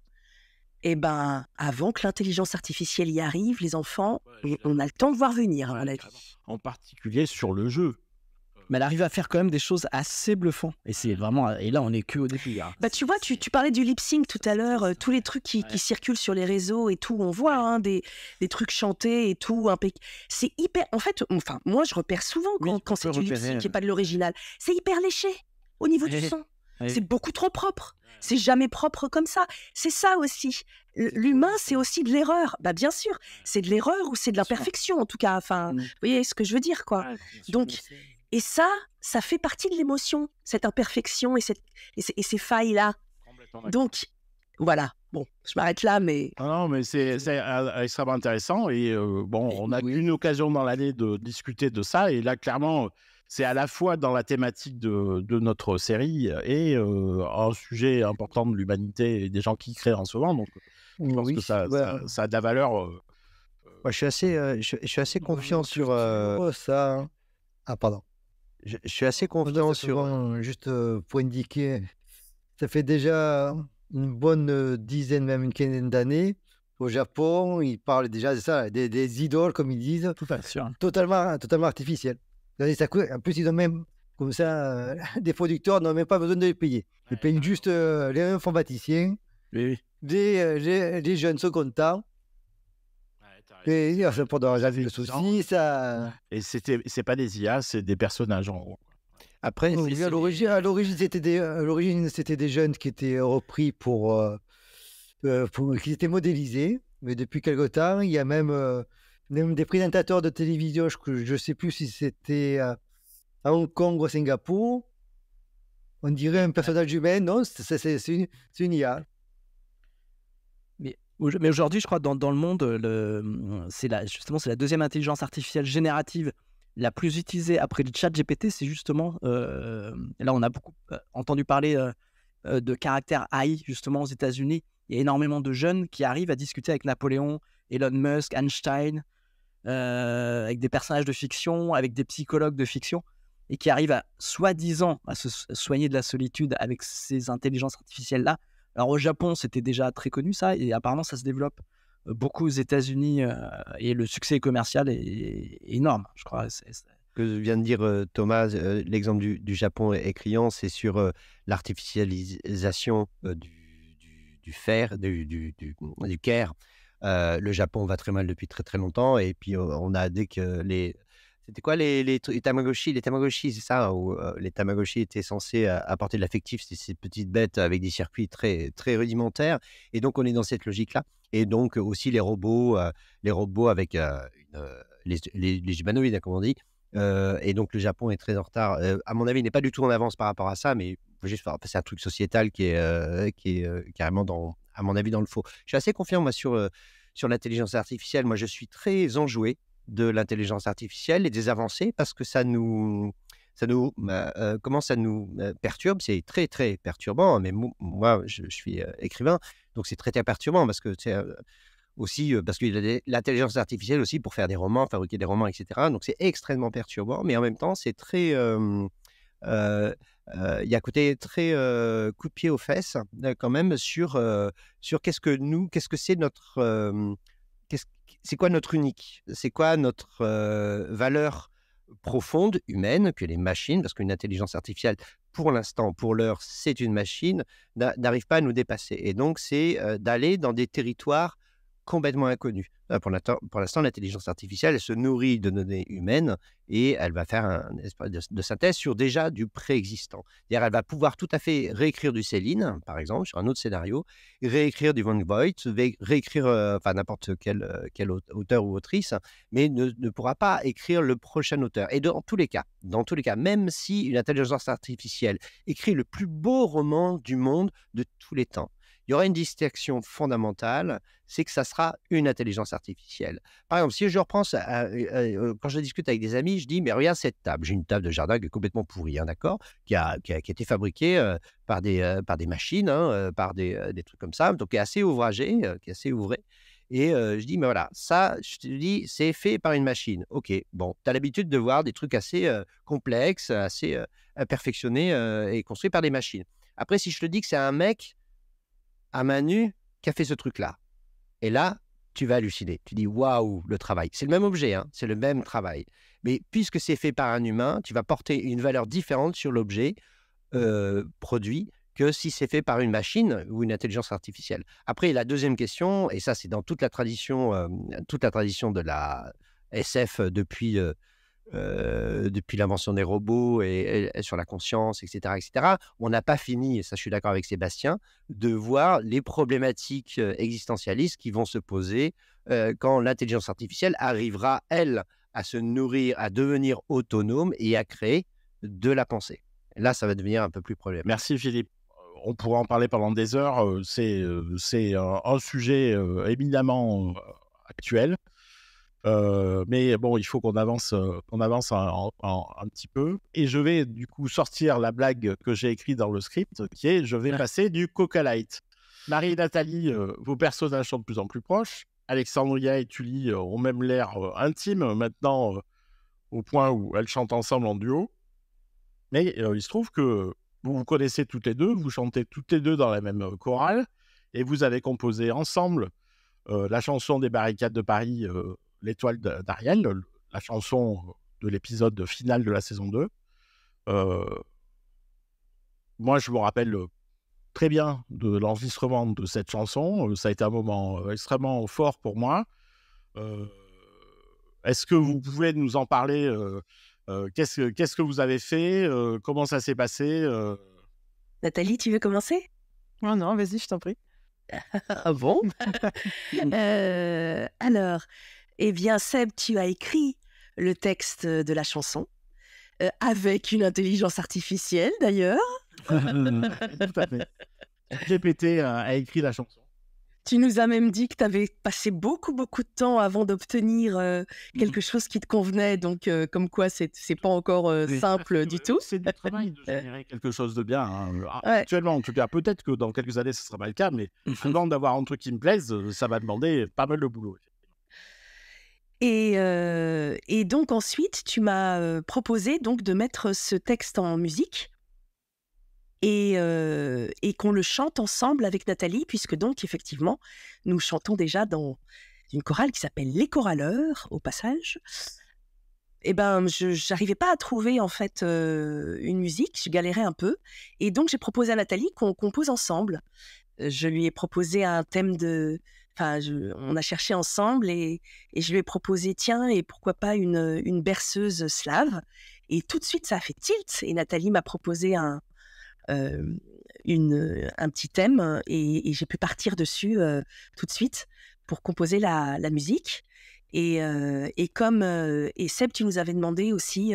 eh ben, avant que l'intelligence artificielle y arrive, les enfants,
on, a le temps de voir venir, En particulier sur le jeu mais elle arrive à faire quand même des choses assez bluffantes. Et c'est vraiment, et là, on est que au début. Hein. Bah, tu vois, tu, parlais du lip sync
tout à l'heure, euh, tous les trucs qui, circulent sur les réseaux et tout, on voit hein, des, des, trucs chantés et tout, C'est hyper. En fait, enfin, moi, je repère souvent quand, c'est du lip sync et euh. pas de l'original. C'est hyper léché au niveau du son. C'est beaucoup trop propre. C'est jamais propre comme ça. C'est ça aussi. L'humain, hein, c'est aussi de l'erreur. Bah bien sûr, c'est de l'erreur ou c'est de l'imperfection en tout cas. Enfin, mm. vous voyez ce que je veux dire quoi. Donc et ça, ça fait partie de l'émotion, cette imperfection et, ces failles-là. Donc, voilà. Bon,
je m'arrête là, mais... Ah non, mais c'est euh, extrêmement intéressant. Et euh, bon, on a une occasion dans l'année de discuter de ça. Et là, clairement, c'est à la fois dans la thématique de, notre série et euh, un sujet important de l'humanité et
des gens qui créent en ce moment. Donc, ça, a de la valeur. je, suis
assez, je, suis assez confiant sur... ça... Hein. Ah, pardon. Je, suis assez confiant sur. Hein, juste euh, pour indiquer, ça fait déjà une bonne euh, dizaine, même une quinzaine d'années. Au Japon, ils parlent déjà de ça, des, idoles, comme ils disent. Totalement, totalement artificielles. En plus, ils ont même, comme ça, euh, des producteurs n'ont même pas besoin de les payer. Ils payent juste les informaticiens. Oui, oui. les, les, jeunes sont contents. Et, le souci, ça. Et c'était,
c'est pas des IA, c'est des personnages en gros.
Après, à l'origine, à l'origine, c'était des, à l'origine, c'était des jeunes qui étaient euh, repris euh, euh, pour, qui étaient modélisés. Mais depuis quelque temps, il y a même, même des présentateurs de télévision. Je ne sais plus si c'était à Hong Kong ou à Singapour. On dirait un personnage humain. Non, c'est une IA.
Mais aujourd'hui, je crois que dans, dans le monde, euh, le, c'est la, justement, c'est la deuxième intelligence artificielle générative la plus utilisée après le chat GPT. C'est justement, euh, là, on a beaucoup euh, entendu parler de caractère AI, justement, aux États-Unis. Il y a énormément de jeunes qui arrivent à discuter avec Napoléon, Elon Musk, Einstein, avec des personnages de fiction, avec des psychologues de fiction, et qui arrivent à soi-disant à se soigner de la solitude avec ces intelligences artificielles-là. Alors au Japon, c'était déjà très connu ça, et apparemment ça se développe euh, beaucoup aux États-Unis, euh, et le succès commercial est, énorme, je
crois. Ce Que vient de dire euh, Thomas, l'exemple du, Japon est, criant, c'est sur l'artificialisation du, fer, du, du, Caire. le Japon va très mal depuis très très longtemps, et puis on a dès que les c'était quoi les, les, les, Tamagotchi c'est ça où, euh, Les Tamagotchi étaient censés euh, apporter de l'affectif, c'est ces petites bêtes avec des circuits très, rudimentaires. Et donc, on est dans cette logique-là. Et donc, aussi les robots, euh, les robots avec les, les, humanoïdes, hein, comme on dit. et donc, le Japon est très en retard. à mon avis, il n'est pas du tout en avance par rapport à ça, mais c'est un truc sociétal qui est, carrément, à mon avis, dans le faux. Je suis assez confiant, sur, sur l'intelligence artificielle. Moi, je suis très enjoué de l'intelligence artificielle et des avancées parce que ça nous, ça nous, bah, euh, comment ça nous euh, perturbe C'est très très perturbant. Hein, mais moi, je, suis euh, écrivain, donc c'est très très perturbant parce que c'est aussi parce que l'intelligence artificielle aussi pour faire des romans, fabriquer des romans, etc. Donc c'est extrêmement perturbant, mais en même temps c'est très il y a un côté très coup de pied aux fesses hein, quand même sur, sur qu'est-ce que nous, qu'est-ce que c'est notre, qu'est-ce c'est quoi notre unique C'est quoi notre valeur profonde, humaine, que les machines, parce qu'une intelligence artificielle, pour l'instant, pour l'heure, c'est une machine, n'arrive pas à nous dépasser. Et donc, c'est d'aller dans des territoires complètement inconnu. Euh, pour l'instant, l'intelligence artificielle se nourrit de données humaines et elle va faire un espace de synthèse sur déjà du préexistant. C'est-à-dire, elle va pouvoir tout à fait réécrire du Céline, par exemple, sur un autre scénario, réécrire du Van Gogh, réécrire euh, n'importe quel, euh, auteur ou autrice, mais ne, pourra pas écrire le prochain auteur. Et dans tous les cas, dans tous les cas, même si une intelligence artificielle écrit le plus beau roman du monde de tous les temps, il y aura une distinction fondamentale, c'est que ça sera une intelligence artificielle. Par exemple, si je reprends, euh, euh, quand je discute avec des amis, je dis, mais regarde cette table, j'ai une table de jardin qui est complètement pourrie, hein, d'accord, qui a, qui, a, qui a, été fabriquée euh, par, des, par des machines, hein, par des, des, trucs comme ça, donc qui est assez ouvragée, qui est assez ouvrée. Et je dis, mais voilà, ça, je te dis, c'est fait par une machine. OK, bon, tu as l'habitude de voir des trucs assez complexes, assez perfectionnés et construits par des machines. Après, si je te dis que c'est un mec à main nue qui a fait ce truc-là. Et là, tu vas halluciner. Tu dis waouh, le travail. C'est le même objet, hein, c'est le même travail. Mais puisque c'est fait par un humain, tu vas porter une valeur différente sur l'objet euh, produit que si c'est fait par une machine ou une intelligence artificielle. Après, la deuxième question, et ça c'est dans toute la tradition, euh, toute la tradition de la SF depuis euh, euh, depuis l'invention des robots et, sur la conscience, etc., etc., on n'a pas fini, et ça je suis d'accord avec Sébastien, de voir les problématiques euh, existentialistes qui vont se poser euh, quand l'intelligence artificielle arrivera, elle, à se nourrir, à devenir autonome et à créer de la pensée. Là, ça va devenir un peu plus problématique. Merci Philippe on pourra en parler pendant des heures. C'est
un sujet éminemment actuel. Euh, mais bon, il faut qu'on avance, euh, qu'on avance un, petit peu. Et je vais du coup sortir la blague que j'ai écrite dans le script, qui est je vais passer du Coca Light. Marie et Nathalie, euh, vos personnages sont de plus en plus proches. Alexandria et Tully ont même l'air intime maintenant, au point où elles chantent ensemble en duo. Mais il se trouve que vous vous connaissez toutes les deux, vous chantez toutes les deux dans la même chorale, et vous avez composé ensemble la chanson des barricades de Paris l'étoile d'Ariel, la chanson de l'épisode final de la saison 2. Euh, moi, je me rappelle très bien de l'enregistrement de cette chanson. Euh, ça a été un moment euh, extrêmement fort pour moi. Est-ce que vous pouvez nous en parler Qu'est-ce que vous avez fait Comment ça s'est passé
Nathalie, tu veux commencer Non, ah non, vas-y, je t'en prie. ah bon Alors, eh bien, Seb, tu as écrit le texte de la chanson, euh, avec une intelligence artificielle d'ailleurs.
GPT a écrit la chanson.
Tu nous as même dit que tu avais passé beaucoup, beaucoup de temps avant d'obtenir euh, quelque mm-hmm. chose qui te convenait. Donc, euh, comme quoi, c'est, n'est pas encore simple du tout. C'est du travail de
générer quelque chose de bien. Hein. Ah, actuellement, en tout cas, peut-être que dans quelques années, ce sera pas le cas. Mais mmh. avant d'avoir un truc qui me plaise, ça va demander pas mal de boulot.
Euh, et, donc ensuite, tu m'as euh, proposé donc de mettre ce texte en musique euh, et, qu'on le chante ensemble avec Nathalie, puisque donc effectivement, nous chantons déjà dans une chorale qui s'appelle Les Choraleurs, au passage. Eh ben, je n'arrivais pas à trouver en fait une musique, je galérais un peu, et donc j'ai proposé à Nathalie qu'on compose ensemble. Je lui ai proposé un thème de, on a cherché ensemble et, je lui ai proposé, tiens, et pourquoi pas une, berceuse slave Et tout de suite, ça a fait tilt. Et Nathalie m'a proposé un, euh, un petit thème et, j'ai pu partir dessus euh, tout de suite pour composer la, musique. Et, euh, comme et Seb, tu nous avais demandé aussi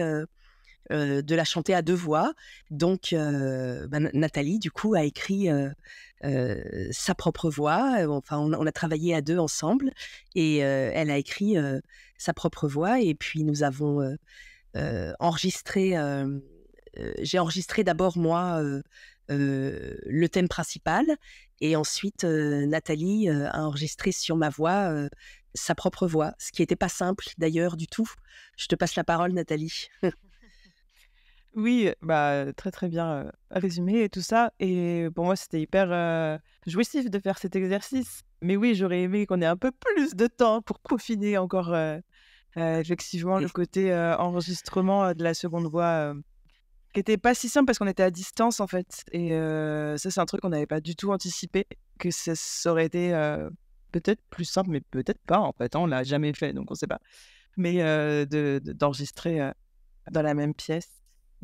euh, de la chanter à deux voix. Donc, euh, bah, Nathalie, du coup, a écrit euh, sa propre voix. Enfin, on, a travaillé à deux ensemble et elle a écrit sa propre voix. Et puis, nous avons enregistré. J'ai enregistré d'abord moi. le thème principal. Et ensuite, Nathalie a enregistré sur ma voix sa propre voix, ce qui n'était pas simple d'ailleurs du tout. Je te passe la parole, Nathalie.
Oui, bah, très très bien résumé et tout ça. Et pour moi, c'était hyper jouissif de faire cet exercice. Mais oui, j'aurais aimé qu'on ait un peu plus de temps pour confiner encore effectivement le côté enregistrement de la seconde voix, qui n'était pas si simple parce qu'on était à distance en fait. Et ça, c'est un truc qu'on n'avait pas du tout anticipé, que ça, aurait été peut-être plus simple, mais peut-être pas en fait. On hein, on l'a jamais fait, donc on ne sait pas.
Mais d'enregistrer dans la même pièce.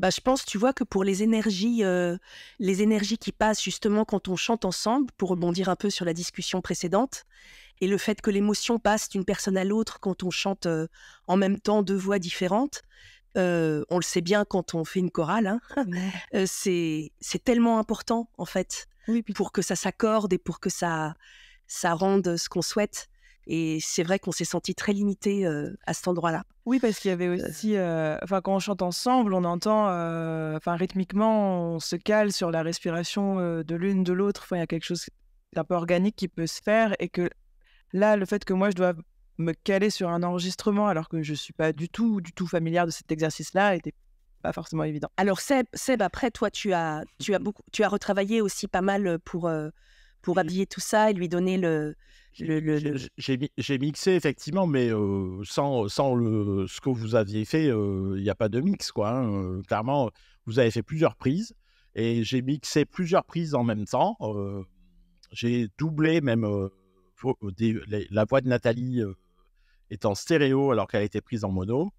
Bah, je pense, tu vois, que pour les énergies, euh, les énergies qui passent justement quand on chante ensemble, pour rebondir un peu sur la discussion précédente, et le fait que l'émotion passe d'une personne à l'autre quand on chante euh, en même temps deux voix différentes, euh, on le sait bien quand on fait une chorale, hein, c'est tellement important en fait pour que ça s'accorde et pour que ça ça rende ce qu'on souhaite. Et c'est vrai qu'on s'est senti très limité à cet endroit-là.
Oui, parce qu'il y avait aussi, enfin, quand on chante ensemble, on entend, enfin, rythmiquement, on se cale sur la respiration de l'une de l'autre. Enfin, il y a quelque chose d'un peu organique qui peut se faire, et que là, le fait que moi je dois me caler sur un enregistrement
alors que je suis pas du tout, du tout familière de cet exercice-là était pas forcément évident. Alors Seb, après toi, tu as, tu as beaucoup, tu as retravaillé aussi pas mal pour pour mmh. habiller tout ça et lui donner le.
J'ai mixé effectivement, mais sans, le, ce que vous aviez fait, il n'y a pas de mix. quoi. Hein, clairement, vous avez fait plusieurs prises et j'ai mixé plusieurs prises en même temps. j'ai doublé même la voix de Nathalie étant stéréo alors qu'elle était prise en mono.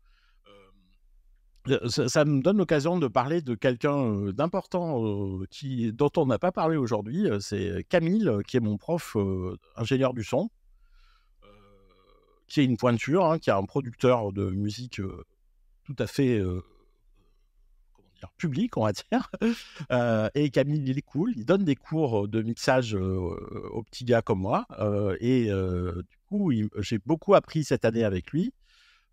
Bah, ça, me donne l'occasion de parler de quelqu'un d'important dont on n'a pas parlé aujourd'hui. C'est Camille, qui est mon prof ingénieur du son, qui est une pointure, hein, qui est un producteur de musique tout à fait public, on va dire. et Camille, il est cool, il donne des cours de mixage aux petits gars comme moi. et du coup, j'ai beaucoup appris cette année avec lui.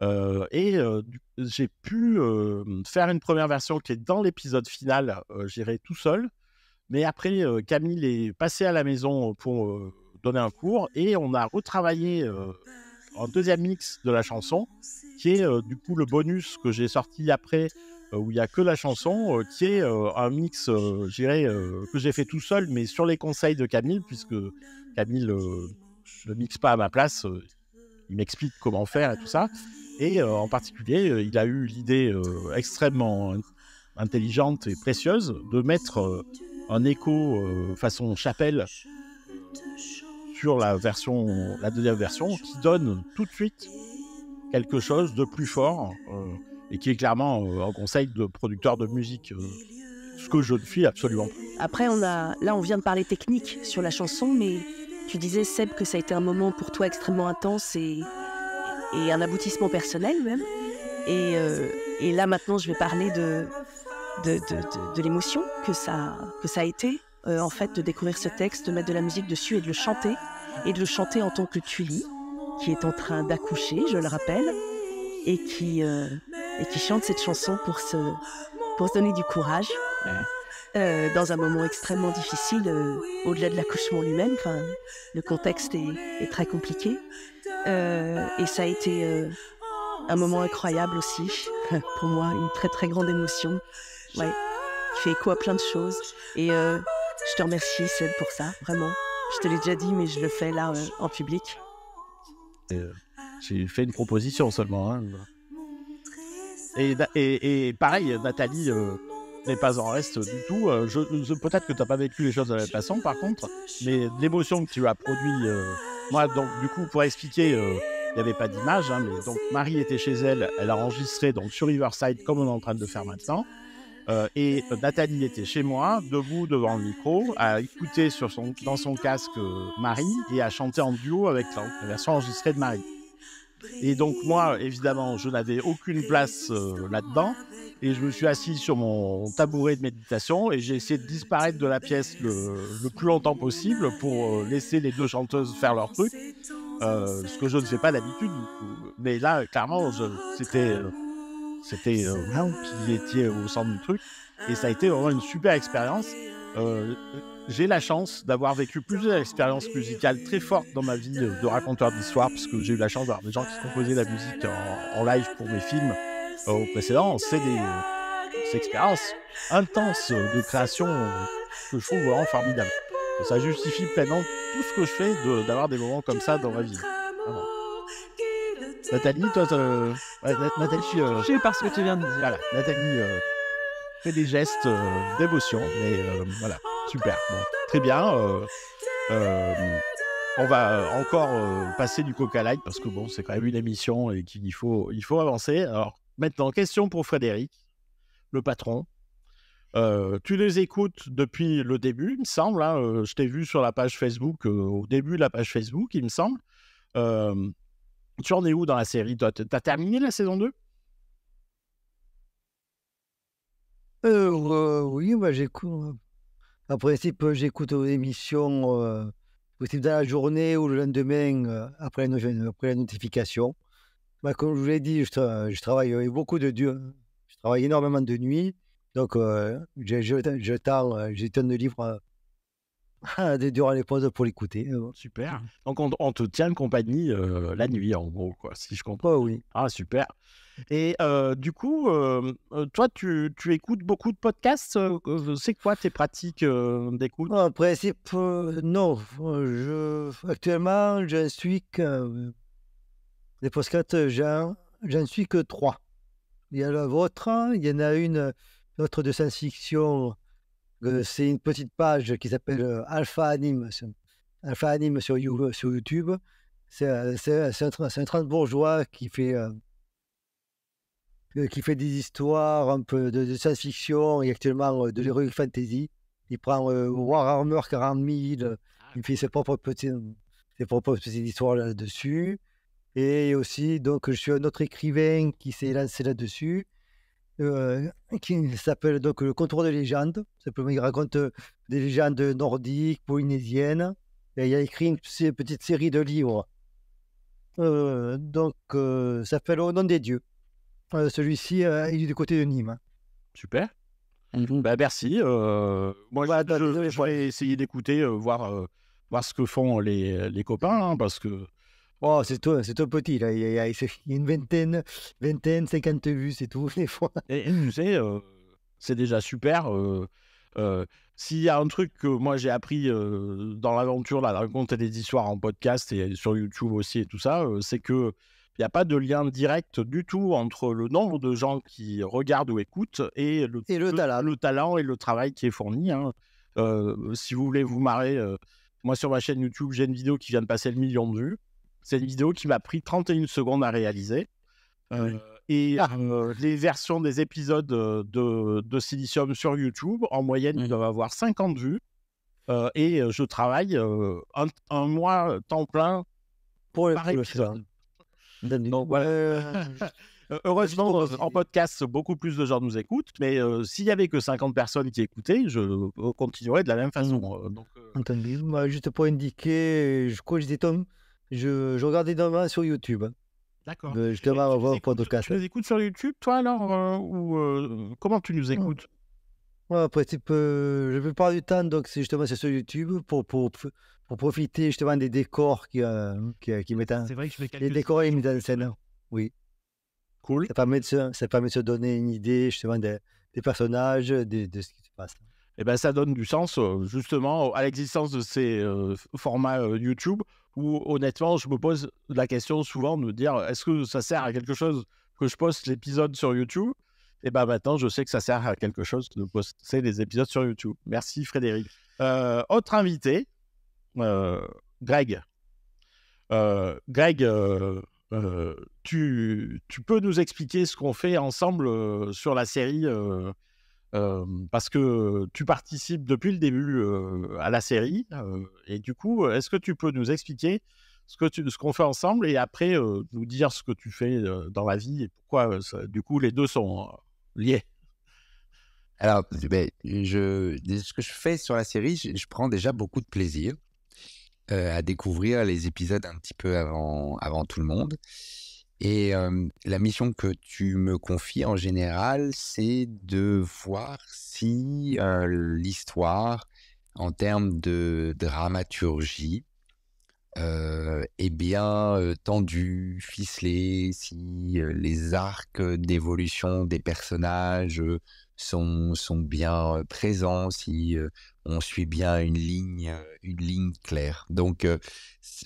Euh, et euh, j'ai pu euh, faire une première version qui est dans l'épisode final, j'irai tout seul. Mais après, Camille est passée à la maison pour donner un cours et on a retravaillé un deuxième mix de la chanson, qui est du coup le bonus que j'ai sorti après, où il n'y a que la chanson, qui est un mix, j'irai, que j'ai fait tout seul, mais sur les conseils de Camille, puisque Camille ne mixe pas à ma place il m'explique comment faire et tout ça. Et euh, en particulier, euh, il a eu l'idée euh, extrêmement intelligente et précieuse de mettre un écho façon chapelle sur la version, la deuxième version, qui donne tout de suite quelque chose de plus fort et qui est clairement un conseil de producteur de musique. ce que je ne suis absolument.
Après, on a là, on vient de parler technique sur la chanson, mais tu disais, Seb, que ça a été un moment pour toi extrêmement intense et, un aboutissement personnel même. Et, euh, et, là maintenant, je vais parler de, de, l'émotion que ça, que ça a été, euh, en fait, de découvrir ce texte, de mettre de la musique dessus et de le chanter, et de le chanter en tant que Tully, qui est en train d'accoucher, je le rappelle, et qui, euh, qui chante cette chanson pour se, pour donner du courage. Euh, dans un moment extrêmement difficile, euh, au-delà de l'accouchement lui-même. Enfin, le contexte est, très compliqué. Euh, et ça a été un moment incroyable aussi, pour moi, une très très grande émotion. Ouais, qui fait écho à plein de choses. Et je te remercie, Seb, pour ça, vraiment. Je te l'ai déjà dit, mais je le fais là, en public.
J'ai fait une proposition seulement. Hein. Et, et, et, pareil, Nathalie, n'est pas en reste du tout. Euh, je, Peut-être que tu n'as pas vécu les choses de la même façon, par contre, mais l'émotion que tu as produit, euh, moi, donc, du coup, pour expliquer, euh, il n'y avait pas d'image, hein, mais donc Marie était chez elle, elle a enregistré donc sur Riverside, comme on est en train de faire maintenant. et Nathalie était chez moi, debout devant le micro, à écouter dans son casque Marie et à chanter en duo avec la version enregistrée de Marie. Et donc moi, évidemment, je n'avais aucune place euh, là-dedans. Et je me suis assis sur mon tabouret de méditation et j'ai essayé de disparaître de la pièce le, plus longtemps possible pour euh, laisser les deux chanteuses faire leur truc, euh, ce que je ne fais pas d'habitude. Mais là, clairement, c'était c'était euh, qui étiez au centre du truc et ça a été vraiment une super expérience. Euh, j'ai la chance d'avoir vécu plusieurs expériences musicales très fortes dans ma vie de raconteur d'histoire, parce que j'ai eu la chance d'avoir des gens qui composaient la musique en, live pour mes films euh, au précédent. C'est des, expériences intenses de création que je trouve vraiment formidables. ça justifie pleinement tout ce que je fais d'avoir des moments comme ça dans ma vie.
Vraiment. Ah
Nathalie, toi, euh, Nathalie, euh, je sais pas ce que tu viens de dire. Voilà, Nathalie euh, fait des gestes d'émotion, mais voilà. Super. très bien. Euh, euh, on va euh, encore passer du coca light parce que bon, c'est quand même une émission et qu'il faut, il faut avancer. Alors maintenant, question pour Frédéric, le patron. tu les écoutes depuis le début, il me semble. Hein, je t'ai vu sur la page Facebook, au début de la page Facebook, il me semble. tu en es où dans la série Tu as terminé la saison 2
oui, bah, j'écoute. Hein. En principe, j'écoute aux émissions euh, possible dans la journée ou le lendemain euh, après, la, notification. Bah, comme je vous l'ai dit, je, travaille avec beaucoup de Je travaille énormément de nuit. Donc, euh, je, je, je, de livres durant les pauses pour l'écouter. Euh, super. Donc on, te tient compagnie euh, la nuit en gros, quoi, si je comprends. Oh oui. Ah
super. Et euh, du coup, toi, tu, tu, écoutes beaucoup de podcasts.
C'est quoi tes pratiques d'écoute En principe, non. Je, actuellement, je suis que les podcasts, j'en suis que trois. Il y a le vôtre, il y en a une, autre de science-fiction c'est une petite page qui s'appelle Alpha euh, Anime, Alpha Anime sur, euh, YouTube. C'est euh, un, un, bourgeois qui fait, qui fait des histoires un peu de, science-fiction et actuellement de l'héroïque fantasy. Il prend Warhammer 40 000, ah. il fait ses propres petites, ses propres histoires là-dessus. Et aussi, donc, je suis un autre écrivain qui s'est lancé là-dessus. Euh, qui s'appelle donc le contour des légendes. il raconte euh, des légendes nordiques, polynésiennes. Et il a écrit une petite série de livres. Euh, donc, ça s'appelle Au nom des dieux. Celui-ci, il est du côté de Nîmes. Super. Mmh, bah,
merci. moi, je, vais essayer d'écouter, voir, voir ce que font
les, les copains, hein, parce que Oh, c'est toi, c'est toi petit, là. Il y a, une vingtaine, vingtaine, cinquante vues, c'est tout, des fois. Et, sais, euh, c'est déjà super.
Euh, euh, s'il y a un truc que moi j'ai appris dans l'aventure, là, de raconter des histoires en podcast et sur YouTube aussi et tout ça, c'est que n'y a pas de lien direct du tout entre le nombre de gens qui regardent ou écoutent et le, talent. et le travail qui est fourni. Hein. si vous voulez vous marrer, moi sur ma chaîne YouTube, j'ai une vidéo qui vient de passer le million de vues. C'est une vidéo qui m'a pris 31 secondes à réaliser. Euh, et ah. euh, les versions des épisodes euh, de, Silicium sur YouTube, en moyenne, ils doivent avoir 50 vues. et je travaille un, mois temps plein pour les le Heureusement, en podcast, beaucoup plus de gens nous écoutent, mais s'il n'y avait que 50 personnes qui écoutaient, je continuerais de la même façon. Mmh.
donc, Juste pour indiquer, je crois que j'étais je, je regardais demain sur YouTube. D'accord. Euh, je te voir de podcast. Tu nous écoutes sur YouTube, toi, alors euh, Ou euh, comment tu nous écoutes ouais, euh, je vais pas du temps, donc c'est justement sur YouTube pour, pour, pour, profiter justement des décors qui, qui, qui mettent C'est vrai que je fais quelques... Les décors et mettent en scène, oui. Cool. Ça permet, de se, ça permet de donner une idée justement des, des personnages, de ce qui se passe. Et eh ben, ça donne du sens justement à l'existence de ces formats
YouTube où honnêtement, je me pose la question souvent de me dire euh, est-ce que ça sert à quelque chose que je poste l'épisode sur YouTube Et bien bah, maintenant, je sais que ça sert à quelque chose de poster des épisodes sur YouTube. Merci Frédéric. Euh, autre invité, euh, Greg. Greg, tu, peux nous expliquer ce qu'on fait ensemble sur la série parce que tu participes depuis le début à la série. et du coup, est-ce que tu peux nous expliquer ce ce qu'on fait ensemble et après nous dire ce que tu fais dans la
vie et pourquoi du coup les deux sont liés Alors, ben, ce que je fais sur la série, je, je prends déjà beaucoup de plaisir à découvrir les épisodes un petit peu avant, avant tout le monde. Et la mission que tu me confies en général, c'est de voir si l'histoire, en termes de dramaturgie, est bien tendue, ficelée, si les arcs d'évolution des personnages sont, sont bien euh, présents, si euh, on suit bien une ligne, euh, une ligne claire. Donc,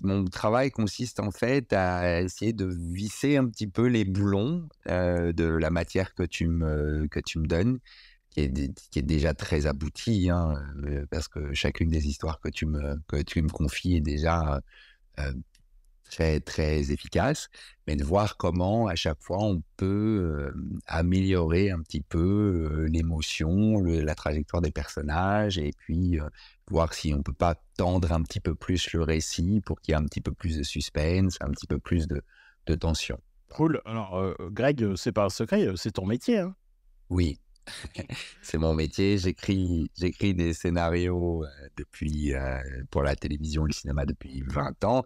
mon travail consiste en fait à essayer de visser un petit peu les boulons de la matière que tu me, que tu me donnes. Qui est, qui est, déjà très aboutie, hein, parce que chacune des histoires que tu me, que tu me confies est déjà très, très efficace, mais de voir comment à chaque fois on peut euh, améliorer un petit peu euh, l'émotion, la trajectoire des personnages, et puis euh, voir si on ne peut pas tendre un petit peu plus le récit pour qu'il y ait un petit peu plus de suspense, un petit peu plus de, de tension.
Cool. Alors, Greg, c'est pas un secret, c'est ton métier. Hein.
oui, c'est mon métier. J'écris, j'écris des scénarios depuis pour la télévision et le cinéma depuis 20 ans.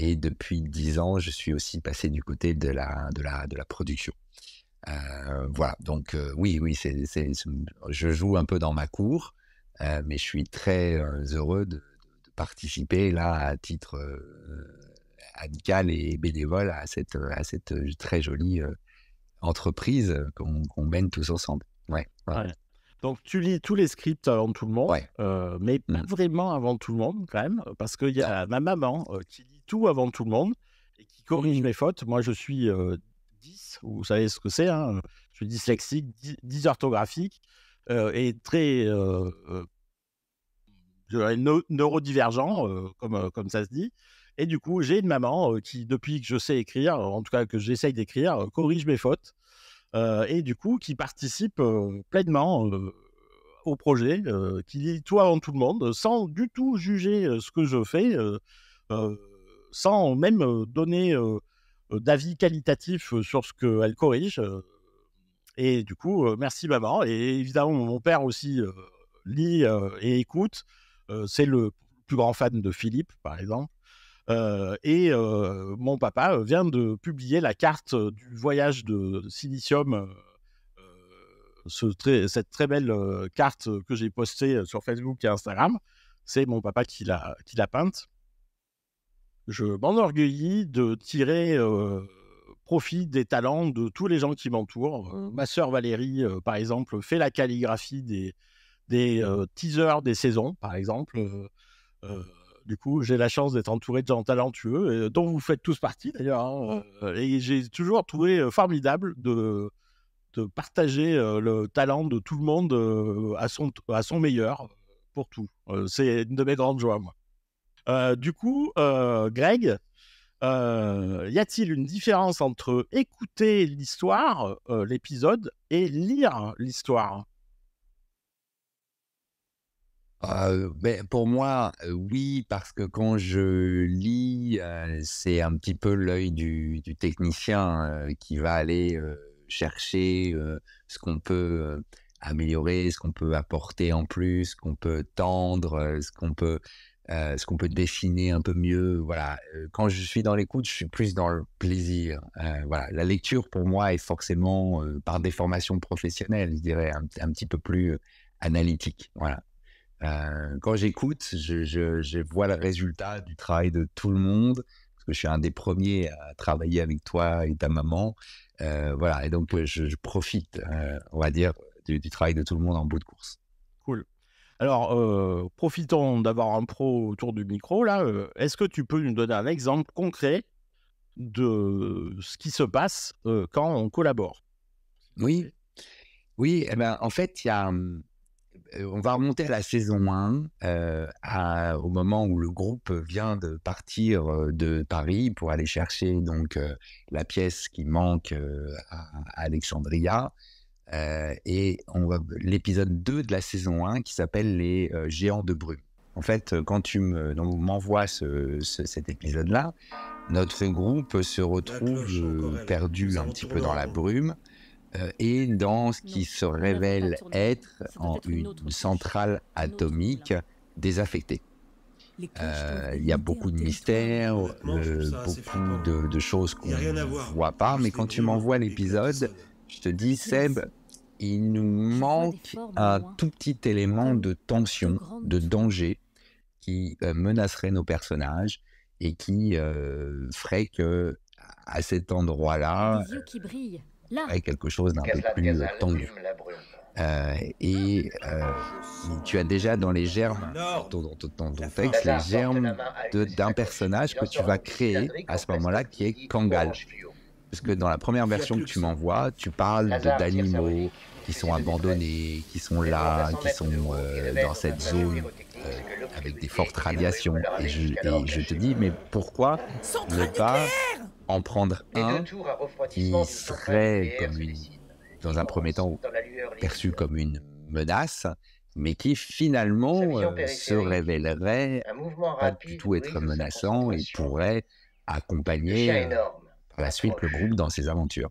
Et depuis dix ans, je suis aussi passé du côté de la, de la, de la production. Euh, voilà, donc euh, oui, oui, je joue un peu dans ma cour, euh, mais je suis très heureux de, participer là à titre amical et bénévole à cette, à cette très jolie entreprise qu'on, mène tous ensemble. Ouais,
Donc tu lis tous les scripts avant tout le monde, mais pas mmh. vraiment avant tout le monde quand même, parce qu'il y a ah. ma maman qui lit tout avant tout le monde et qui corrige mmh. mes fautes. Moi, je suis 10, euh, vous savez ce que c'est, hein, je suis dyslexique, dysorthographique euh, et très euh, neurodivergent, comme, comme ça se dit. Et du coup, j'ai une maman qui, depuis que je sais écrire, en tout cas que j'essaye d'écrire, corrige mes fautes. et du coup qui participe pleinement au projet, qui lit tout avant tout le monde, sans du tout juger ce que je fais sans même donner d'avis qualitatif sur ce qu'elle corrige. Et du coup, merci maman. Et évidemment, mon père aussi lit et écoute. c'est le plus grand fan de Philippe, par exemple. et mon papa vient de publier la carte du voyage de Silicium, cette très belle carte que j'ai postée sur Facebook et Instagram. C'est mon papa qui l'a peinte je m'enorgueillis de tirer euh, profit des talents de tous les gens qui m'entourent. Euh, ma sœur Valérie, euh, par exemple, fait la calligraphie des, teasers des saisons, par exemple. du coup, j'ai la chance d'être entouré de gens talentueux, dont vous faites tous partie d'ailleurs. Hein, et j'ai toujours trouvé formidable de, partager le talent de tout le monde à, son, à son meilleur pour tout. c'est une de mes grandes joies, moi. Euh, du coup, euh, Greg, euh, y a-t-il une différence entre écouter l'histoire, l'épisode, et lire l'histoire
ben, pour moi, oui, parce que quand je lis, c'est un petit peu l'œil du, technicien qui va aller chercher ce qu'on peut améliorer, ce qu'on peut apporter en plus, ce qu'on peut tendre, ce qu'on peut euh, ce qu'on peut définir un peu mieux. Voilà. Euh, quand je suis dans l'écoute, je suis plus dans le plaisir. Euh, voilà. La lecture, pour moi, est forcément, par des formations professionnelles, je dirais, un, petit peu plus analytique. Voilà. quand j'écoute, je, vois le résultat du travail de tout le monde, parce que je suis un des premiers à travailler avec toi et ta maman. voilà. Et donc, je, profite, on va dire, du travail de tout le monde en bout de course.
Alors, euh, profitons d'avoir un pro autour du micro, là, euh, est-ce que tu peux nous donner un exemple concret de ce qui se passe euh, quand
on collabore Oui, oui, eh ben, en fait, on va remonter à la saison 1, au moment où le groupe vient de partir de Paris pour aller chercher donc la pièce qui manque à Alexandria. Euh, et on va l'épisode 2 de la saison 1 qui s'appelle Les euh, géants de brume. En fait, euh, quand tu m'envoies cet épisode-là, notre groupe se retrouve perdu un petit peu dans la brume et dans ce qui se révèle être en une, centrale atomique désaffectée. Il y a beaucoup de mystères, beaucoup de, de choses qu'on ne voit pas, mais quand tu m'envoies l'épisode, je te dis, Seb, il nous manque un tout petit élément de tension, de danger qui euh, menacerait nos personnages et qui euh, ferait que à cet endroit-là, quelque chose d'un peu plus tendu. Euh, et tu as déjà dans les germes, dans, dans ton texte, les germes d'un personnage que tu vas créer à ce moment-là qui est Kangal. Parce que dans la première version que tu m'envoies, tu parles d'animaux qui sont abandonnés, qui sont là, qui sont dans cette zone euh, avec des fortes radiations. Et je, te dis, mais pourquoi ne pas en prendre un qui serait dans un premier temps perçu comme une menace, mais qui finalement euh, se révélerait pas du tout être menaçant et pourrait accompagner la suite le groupe dans ses aventures.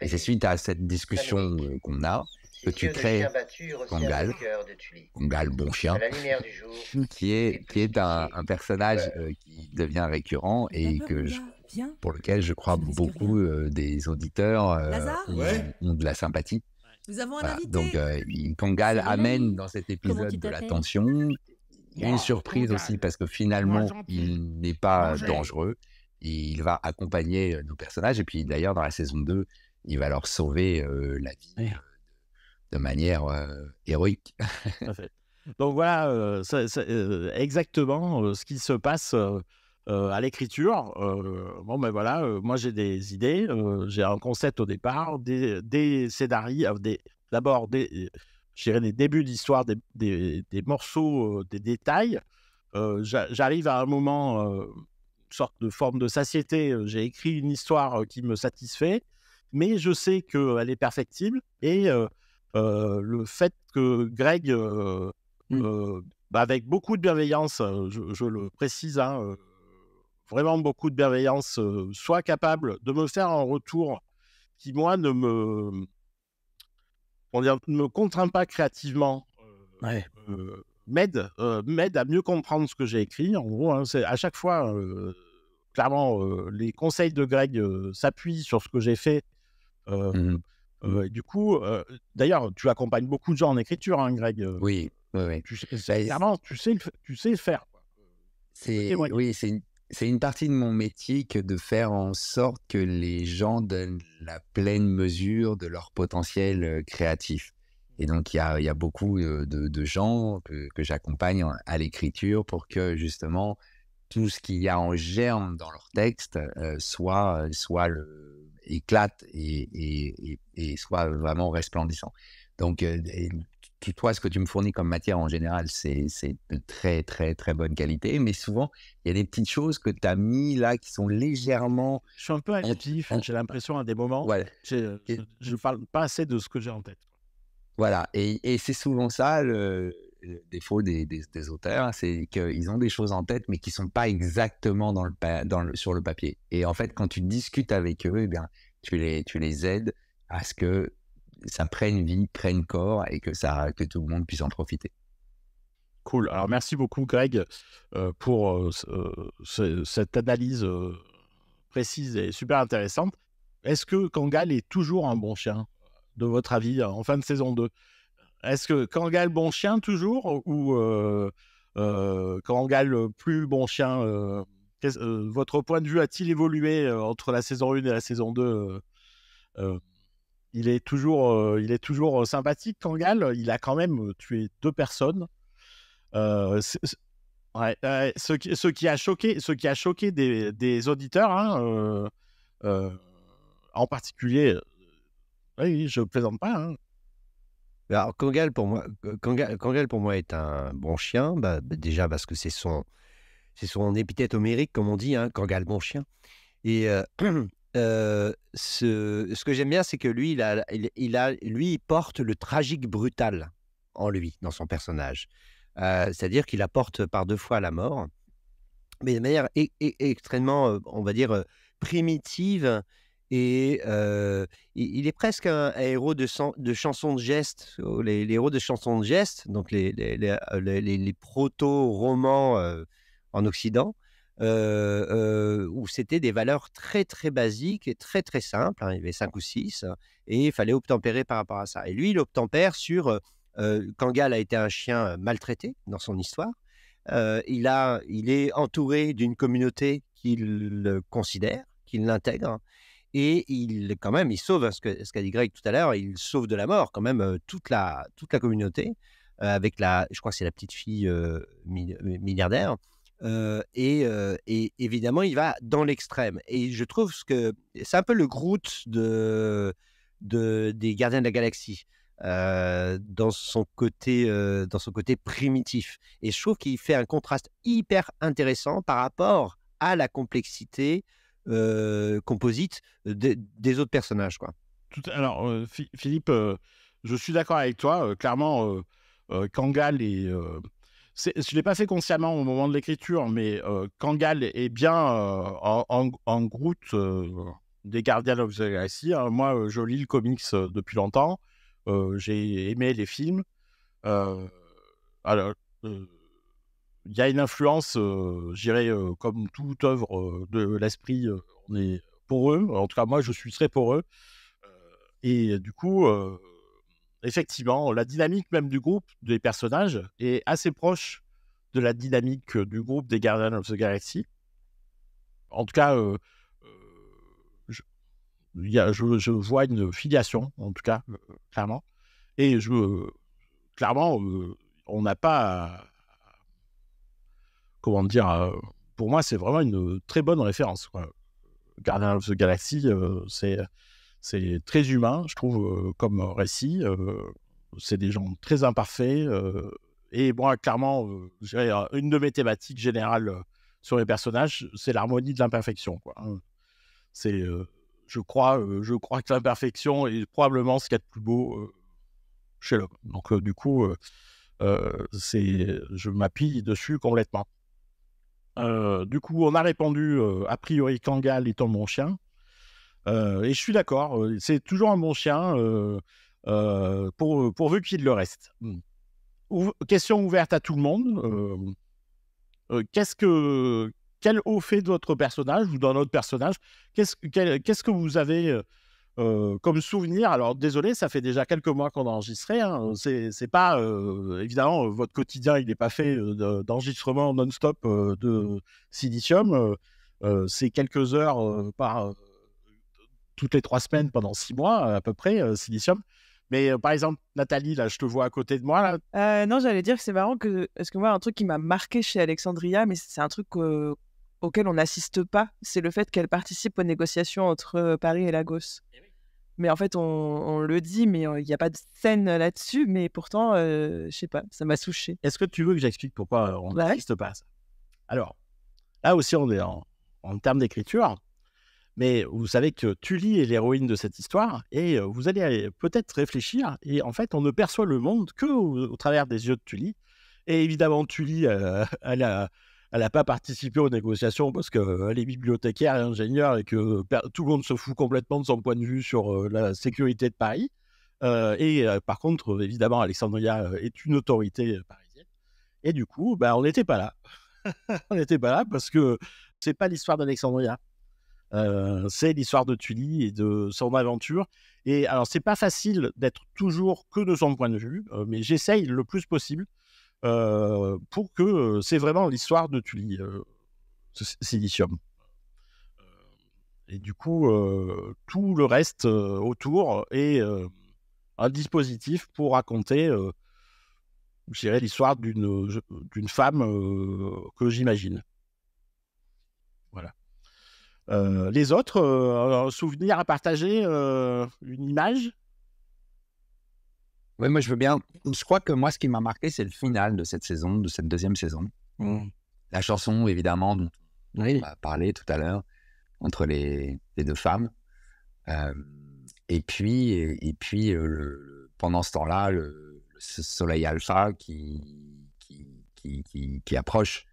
Et c'est suite à cette discussion euh, qu'on a que tu crées Kangal, Kangal bon chien, qui est, qui est un, personnage euh, qui devient récurrent eh et ben, que pour lequel je crois beaucoup euh, des auditeurs ont, de la sympathie. Donc, Kangal amène dans cet épisode de la tension. Une surprise aussi, parce que finalement, il n'est pas dangereux il va accompagner euh, nos personnages. Et puis d'ailleurs, dans la saison 2, il va leur sauver euh, la vie euh, de manière héroïque.
Donc voilà, exactement ce qui se passe à l'écriture. bon ben voilà, moi j'ai des idées, j'ai un concept au départ, des, des scénarios, des, d'abord des, des débuts d'histoire, des, des, morceaux, des détails. j'arrive à un moment sorte de forme de satiété. Euh, j'ai écrit une histoire euh, qui me satisfait, mais je sais qu'elle euh, est perfectible. Et le fait que Greg, mmh. bah, avec beaucoup de bienveillance, je, le précise, hein, vraiment beaucoup de bienveillance, soit capable de me faire un retour qui, moi, ne me, on me contraint pas créativement. m'aide à mieux comprendre ce que j'ai écrit. En gros, hein, c'est à chaque fois, euh, clairement, euh, les conseils de Greg euh, s'appuient sur ce que j'ai fait. Euh, mmh du coup, d'ailleurs, tu accompagnes beaucoup de gens en écriture, hein, Greg. Oui,
oui, Tu sais, bah, clairement, tu sais, tu sais faire. C'est, oui, c'est une, une partie de mon métier que de faire en sorte que les gens donnent la pleine mesure de leur potentiel créatif. Et donc, il y a, y a, beaucoup de, de gens que, que j'accompagne à l'écriture pour que justement tout ce qu'il y a en germe dans leur texte euh, soit, euh, soit éclate et, soit vraiment resplendissant. Donc, euh, toi, ce que tu me fournis comme matière en général, c'est de très, très, très bonne qualité. Mais souvent, il y a des petites choses que tu as mis là qui sont légèrement. Je suis un peu actif, j'ai l'impression à des moments. que
Je ne parle pas assez de ce que j'ai en tête.
Voilà. Et, et c'est souvent ça le, euh, défauts des, auteurs, hein, c'est qu'ils ont des choses en tête, mais qui sont pas exactement dans le, sur le papier. Et en fait, quand tu discutes avec eux, eh bien, tu les, tu les aides à ce que ça prenne vie, prenne corps et que, ça, que tout le monde puisse en profiter. Cool. Alors, merci beaucoup, Greg, euh, pour euh,
cette analyse précise et super intéressante. Est-ce que Kangal est toujours un bon chien, de votre avis, en fin de saison 2 est-ce que Kangal bon chien toujours ou Kangal euh, euh, plus bon chien euh, Votre point de vue a-t-il évolué entre la saison 1 et la saison 2 il est toujours, il est toujours sympathique, Kangal. Il a quand même tué deux personnes. ce, qui, a choqué, ce qui a choqué des, auditeurs, hein, en particulier,
oui, je plaisante pas, hein, bah, alors, Kangal, pour moi, pour moi est un bon chien, bah, bah, déjà parce que c'est son, c'est son épithète homérique, comme on dit, hein, Kangal, bon chien. Et euh, euh, ce, ce, que j'aime bien, c'est que lui, il a, lui, porte le tragique brutal en lui, dans son personnage. Euh, c'est-à-dire qu'il apporte par deux fois la mort, mais de manière e, e, extrêmement, on va dire, primitive et il, est presque un, héros de, de chansons de gestes. Oh, les, héros de chansons de gestes, donc les, les, proto-romans en Occident, où c'était des valeurs très très basiques et très très simples. Hein. il y avait cinq ou six, hein, et il fallait obtempérer par rapport à ça. Et lui, il obtempère sur. Kangal a été un chien maltraité dans son histoire. il, a, il est entouré d'une communauté qu'il considère, qu'il l'intègre. Hein, et il, quand même, il sauve hein, ce qu'a dit Greg tout à l'heure, il sauve de la mort quand même euh, toute, la, toute la communauté, euh, avec la, je crois c'est la petite fille euh, milliardaire. et, évidemment, il va dans l'extrême. Et je trouve que c'est un peu le Groot de, de, des Gardiens de la Galaxie. dans son côté dans son côté primitif et je trouve qu'il fait un contraste hyper intéressant par rapport à la complexité euh, composite euh, des autres personnages. Quoi.
Tout, alors, euh, Philippe, je suis d'accord avec toi. clairement, Kangal est. je ne l'ai pas fait consciemment au moment de l'écriture, mais Kangal est bien en, en, des gardiens of the Galaxy. Hein. Moi, je lis le comics depuis longtemps. J'ai aimé les films. alors, il y a une influence, j'irai comme toute œuvre de l'esprit, on est pour eux, En tout cas, moi, je suis très pour eux. et du coup, effectivement, la dynamique même du groupe, des personnages, est assez proche de la dynamique du groupe des Guardians of the Galaxy. En tout cas, je, je, vois une filiation, en tout cas, clairement. Et je, clairement, on n'a pas comment dire, euh, pour moi, c'est vraiment une très bonne référence. Quoi. Guardian of the Galaxy, euh, c'est c'est très humain, je trouve, euh, comme récit. c'est des gens très imparfaits. et moi, clairement, une de mes thématiques générales sur les personnages, c'est l'harmonie de l'imperfection. Hein. C'est, je crois, je crois que l'imperfection est probablement ce qu'il y a de plus beau chez l'homme. Donc, du coup, c'est, je m'appuie dessus complètement. Euh, du coup, on a répondu euh, a priori Kangal est un bon chien. Euh, et je suis d'accord, c'est toujours un bon chien pour, pourvu qu'il le reste. Hmm. question ouverte à tout le monde. qu'est-ce que quel haut fait de votre personnage ou d'un autre personnage Qu'est-ce que vous avez comme souvenir. Alors désolé, ça fait déjà quelques mois qu'on a enregistré. Hein, mmh. C'est, pas évidemment votre quotidien, il n'est pas fait d'enregistrement non-stop de Silicium. c'est quelques heures par toutes les trois semaines pendant six mois à peu près Silicium. Mais par exemple, Nathalie, là, je te vois à côté de moi.
Là. non, j'allais dire que c'est marrant que. Parce que moi, un truc qui m'a marqué chez Alexandria, mais c'est un truc que auquel on n'assiste pas, c'est le fait qu'elle participe aux négociations entre Paris et Lagos. Eh mais en fait, on, le dit, mais il n'y a pas de scène là-dessus. Mais pourtant, je je sais pas, ça m'a souché Est-ce que tu veux que j'explique pourquoi on bah n'assiste pas ça Alors, là aussi, on est en,
termes d'écriture. Mais vous savez que Tully est l'héroïne de cette histoire et vous allez peut-être réfléchir. Et en fait, on ne perçoit le monde que au, travers des yeux de Tully. Et évidemment, Tully, elle a elle n'a pas participé aux négociations parce qu'elle euh, est bibliothécaire et ingénieure et que euh, tout le monde se fout complètement de son point de vue sur euh, la sécurité de Paris. et par contre, évidemment, Alexandria est une autorité parisienne. Et du coup, bah, on n'était pas là. on n'était pas là parce que c'est pas l'histoire d'Alexandria. c'est l'histoire de Tully et de son aventure. Et alors, c'est pas facile d'être toujours que de son point de vue, mais j'essaye le plus possible euh, pour que euh, c'est vraiment l'histoire de Tully, euh, Silicium. Et du coup, tout le reste autour est un dispositif pour raconter, je l'histoire d'une, femme que j'imagine. Voilà. les autres, un souvenir à partager, une
image
oui, moi je veux bien. Je crois que moi, ce qui m'a marqué, c'est le final de cette saison, de cette deuxième saison. Mmh. La chanson, évidemment, dont on a parlé tout à l'heure, entre les, deux femmes. Euh, et puis, et, puis euh, pendant ce temps-là, le, soleil alpha qui, qui, qui, qui, approche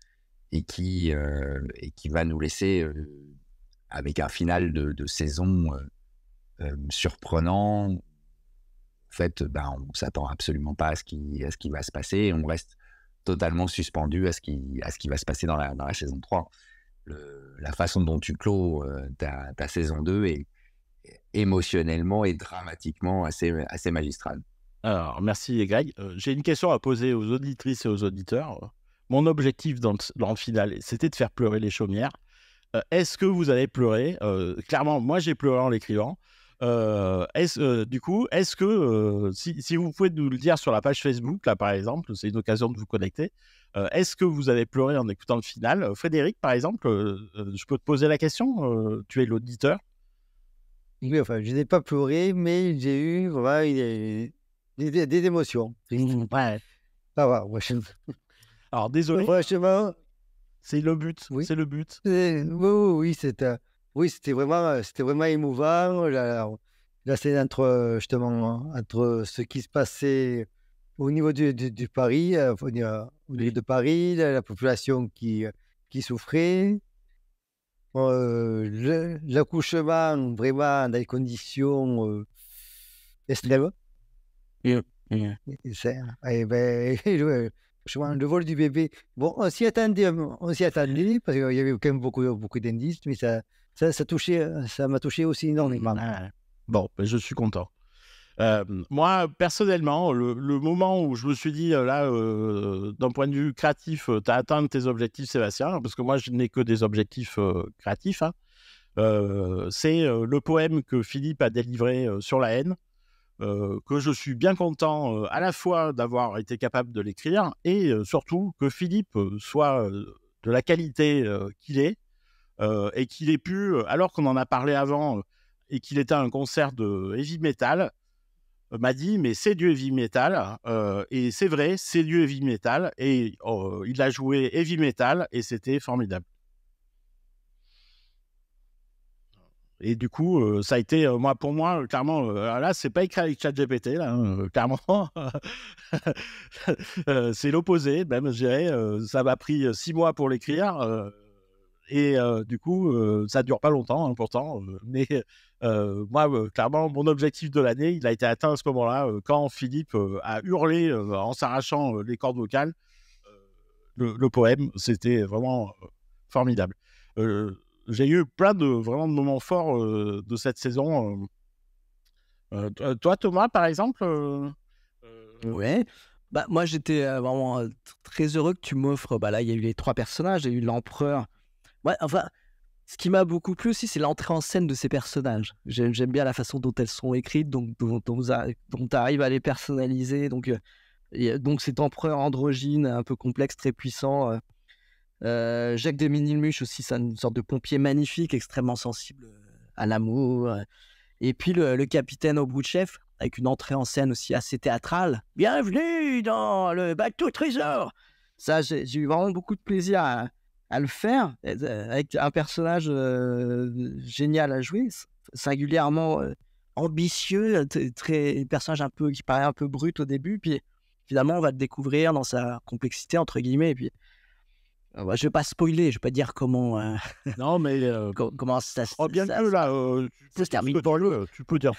et qui, euh, et qui va nous laisser avec un final de, de saison surprenant, en fait, euh, ben, on ne s'attend absolument pas à ce, qui, à ce qui va se passer on reste totalement suspendu à ce qui, à ce qui va se passer dans la, saison 3. la façon dont tu clôt euh, ta, saison 2 est émotionnellement et dramatiquement assez, assez magistrale. Alors, merci Greg. Euh, j'ai une question à poser aux
auditrices et aux auditeurs. Mon objectif dans le, final, c'était de faire pleurer les chaumières. Est-ce que vous allez pleurer Clairement, moi j'ai pleuré en l'écrivant. Euh, est euh, du coup, est-ce que, euh, si, vous pouvez nous le dire sur la page Facebook, là par exemple, c'est une occasion de vous connecter, est-ce que vous avez pleuré en écoutant le final Frédéric, par exemple, je
peux te poser la question Tu es l'auditeur Oui, enfin, je n'ai pas pleuré, mais j'ai eu des, des, émotions. Mmh, ah, Alors, désolé. c'est le but. Oui. C'est le but. Oui, oui, oui c'est oui, c'était vraiment, euh, c'était vraiment émouvant. Là, la c'est entre euh, justement hein, entre ce qui se passait au niveau du, Paris, euh, au de Paris, la, population qui, qui souffrait, l'accouchement vraiment dans des conditions euh, extrêmes. Yeah, yeah. Et eh ben, le vol du bébé. Bon, on s'y attendait, on s'y attendait parce qu'il y avait quand même beaucoup, beaucoup d'indices, mais ça, ça, ça touché, euh, ça m'a touché aussi énormément. Bon, ben, je suis content.
Euh, moi, personnellement, le, moment où je me suis dit, euh, là, d'un point de vue créatif, tu as atteint tes objectifs, Sébastien, hein, parce que moi, je n'ai que des objectifs créatifs, hein, c'est le poème que Philippe a délivré sur la haine, que je suis bien content à la fois d'avoir été capable de l'écrire et surtout que Philippe soit de la qualité qu'il est euh, et qu'il ait pu, euh, alors qu'on en a parlé avant, euh, et qu'il était à un concert de heavy metal, m'a dit mais c'est du heavy metal et c'est vrai c'est du heavy metal et oh, il a joué heavy metal et c'était formidable et du coup ça a été moi pour moi clairement ah là c'est pas écrit avec ChatGPT là hein, clairement c'est l'opposé même je dirais ça m'a pris six mois pour l'écrire et du coup, ça ça dure pas longtemps, hein, pourtant. mais moi, clairement, mon objectif de l'année, il a été atteint à ce moment-là, quand Philippe a hurlé en s'arrachant les cordes vocales. Le, poème, c'était vraiment formidable. J'ai eu plein de, vraiment de moments forts de cette saison.
toi, Thomas, par exemple Ouais. Bah, moi, j'étais vraiment très heureux que tu m'offres. Bah, là, il y a eu les trois personnages. Il y a eu l'empereur Ouais, enfin, ce qui m'a beaucoup plu aussi, c'est l'entrée en scène de ces personnages. J'aime, bien la façon dont elles sont écrites, donc dont, tu arrives à les personnaliser. Donc, euh, euh, donc cet empereur androgyne, un peu complexe, très puissant. Euh, Jacques de Minilmuche aussi, c'est une sorte de pompier magnifique, extrêmement sensible à l'amour. Et puis le, capitaine chef, avec une entrée en scène aussi assez théâtrale. Bienvenue dans le bateau trésor. Ça, j'ai eu vraiment beaucoup de plaisir à, à le faire avec un personnage génial à jouer, singulièrement ambitieux, très personnage un peu qui paraît un peu brut au début, puis finalement on va le découvrir dans sa complexité entre guillemets, et puis bah, je vais pas spoiler, je vais pas dire comment. Euh, non, mais euh, comment ça se. Oh, bien ça, tu, peux, se tu, tu peux dire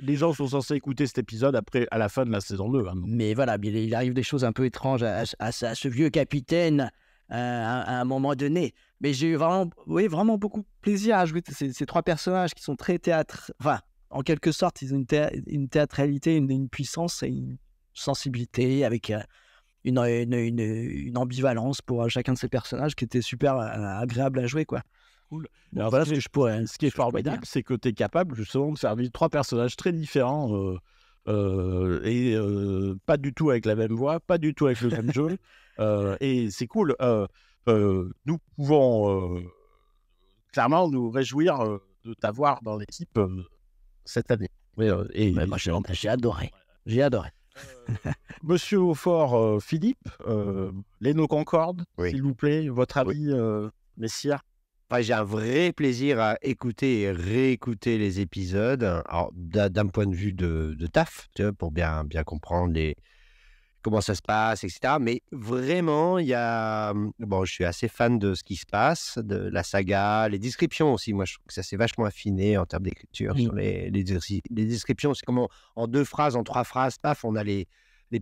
Les gens sont censés écouter cet épisode après, à la fin de la saison 2. Hein, mais voilà, il, arrive des choses un peu étranges à ce vieux capitaine à, un moment donné. Mais j'ai eu vraiment, oui, vraiment beaucoup de plaisir à jouer ces, trois personnages qui sont très théâtre. Enfin, en quelque sorte, ils ont une, théâtralité, une, puissance et une sensibilité avec euh, une, ambivalence pour euh, chacun de ces personnages qui était super euh, agréable à jouer. quoi. Cool. Alors, voilà ce que, je pourrais. Ce qui est formidable, c'est que tu es capable justement de servir trois personnages très
différents. Euh, et euh, pas du tout avec la même voix, pas du tout avec le même jeu. et c'est cool. Euh, nous pouvons clairement nous réjouir de t'avoir dans l'équipe cette année.
et, moi, j'ai adoré.
J'ai adoré. Monsieur Aufort, Philippe, Leno Concorde, s'il vous plaît, votre avis, messire messieurs
j'ai un vrai plaisir à écouter et réécouter les épisodes. Hein. Alors, d'un point de vue de, taf, tu pour bien, bien comprendre les, comment ça se passe, etc. Mais vraiment, il y a. Hum, bon, je suis assez fan de ce qui se passe, de la saga, les descriptions aussi. Moi, je trouve que ça s'est vachement affiné en termes d'écriture sur les, les, descriptions. C'est comment, en deux phrases, en trois phrases, paf, on a les,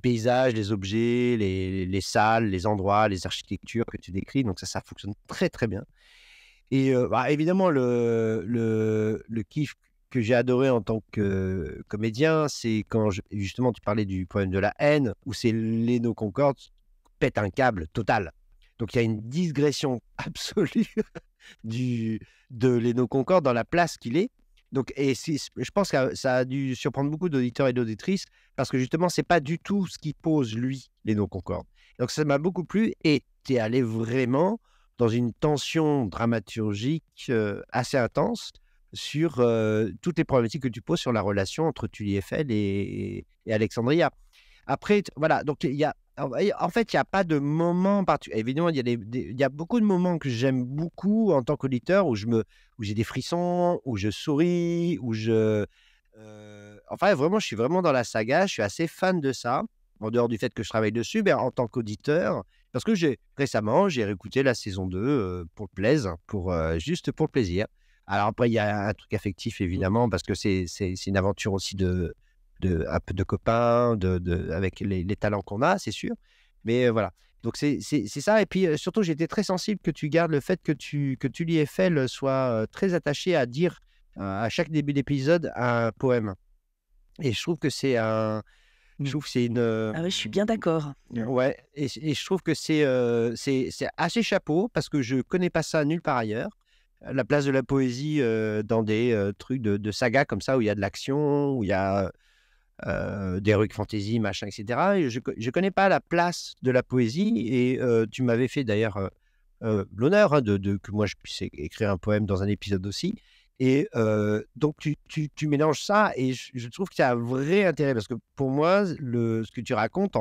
paysages, les objets, les, les salles, les endroits, les architectures que tu décris. Donc, ça, ça fonctionne très, très bien. Et bah, évidemment, le, le, le kiff que j'ai adoré en tant que comédien, c'est quand justement tu parlais du problème de la haine, où c'est Leno Concorde pète un câble total. Donc il y a une digression absolue de Leno Concorde dans la place qu'il est. Donc, et je pense que ça a dû surprendre beaucoup d'auditeurs et d'auditrices parce que justement, c'est pas du tout ce qui pose lui, Léno Concorde. Donc ça m'a beaucoup plu et tu es allé vraiment dans une tension dramaturgique euh, assez intense sur euh, toutes les problématiques que tu poses sur la relation entre Tully Eiffel et, et Alexandria. Après, voilà, donc il y a, en fait, il n'y a pas de moment particulier. Évidemment, il y, a beaucoup de moments que j'aime beaucoup en tant qu'auditeur où me, j'ai des frissons, où je souris, où je, euh, enfin, vraiment, je suis vraiment dans la saga. Je suis assez fan de ça, en dehors du fait que je travaille dessus, mais en tant qu'auditeur, parce que j'ai récemment, j'ai réécouté la saison 2 pour le plaisir, hein, pour, juste pour le plaisir. Alors après, il y a un truc affectif, mmh. évidemment, parce que c'est une aventure aussi de, de, de copains, de, avec les, talents qu'on a, c'est sûr. Mais voilà. Donc c'est ça. Et puis surtout, j'étais très sensible que tu gardes le fait que tu que tu le soit très attaché à dire à chaque début d'épisode un poème. Et je trouve que c'est un je mmh. trouve c'est une. Euh, ah oui, je suis bien d'accord. Euh, ouais, et, je trouve que euh, c'est c'est assez chapeau parce que je connais pas ça nulle part ailleurs. La place de la poésie dans des trucs de, de, saga comme ça où il y a de l'action, où il y a des rues fantasy, machin, etc. je, ne connais pas la place de la poésie et tu m'avais fait d'ailleurs l'honneur hein, de, de, que moi je puisse écrire un poème dans un épisode aussi. Et donc, tu, mélanges ça et je, je trouve que c'est un vrai intérêt parce que pour moi, le, ce que tu racontes,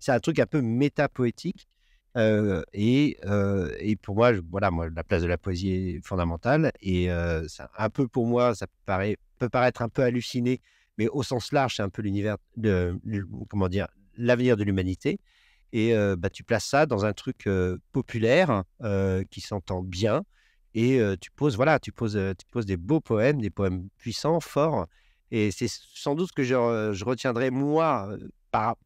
c'est un truc un peu métapoétique. Euh, et, pour moi, voilà, moi, la place de la poésie est fondamentale. Et un peu pour moi, ça peut paraître un peu halluciné, mais au sens large, c'est un peu l'univers de, comment dire, l'avenir de l'humanité. Et bah, tu places ça dans un truc populaire hein, qui s'entend bien, et tu poses voilà tu poses tu poses des beaux poèmes des poèmes puissants forts et c'est sans doute ce que je, retiendrai moi par,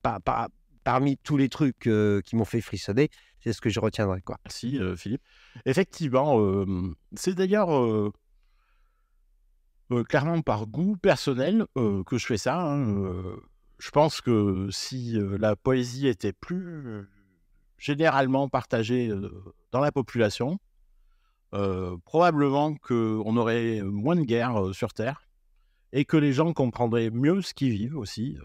parmi tous les trucs qui m'ont fait frissonner c'est ce que je retiendrai quoi merci Philippe effectivement
c'est d'ailleurs clairement par goût personnel que je fais ça hein, je pense que si la poésie était plus généralement partagée dans la population, euh, probablement qu'on aurait moins de guerres euh, sur Terre et que les gens comprendraient mieux ce qu'ils vivent aussi.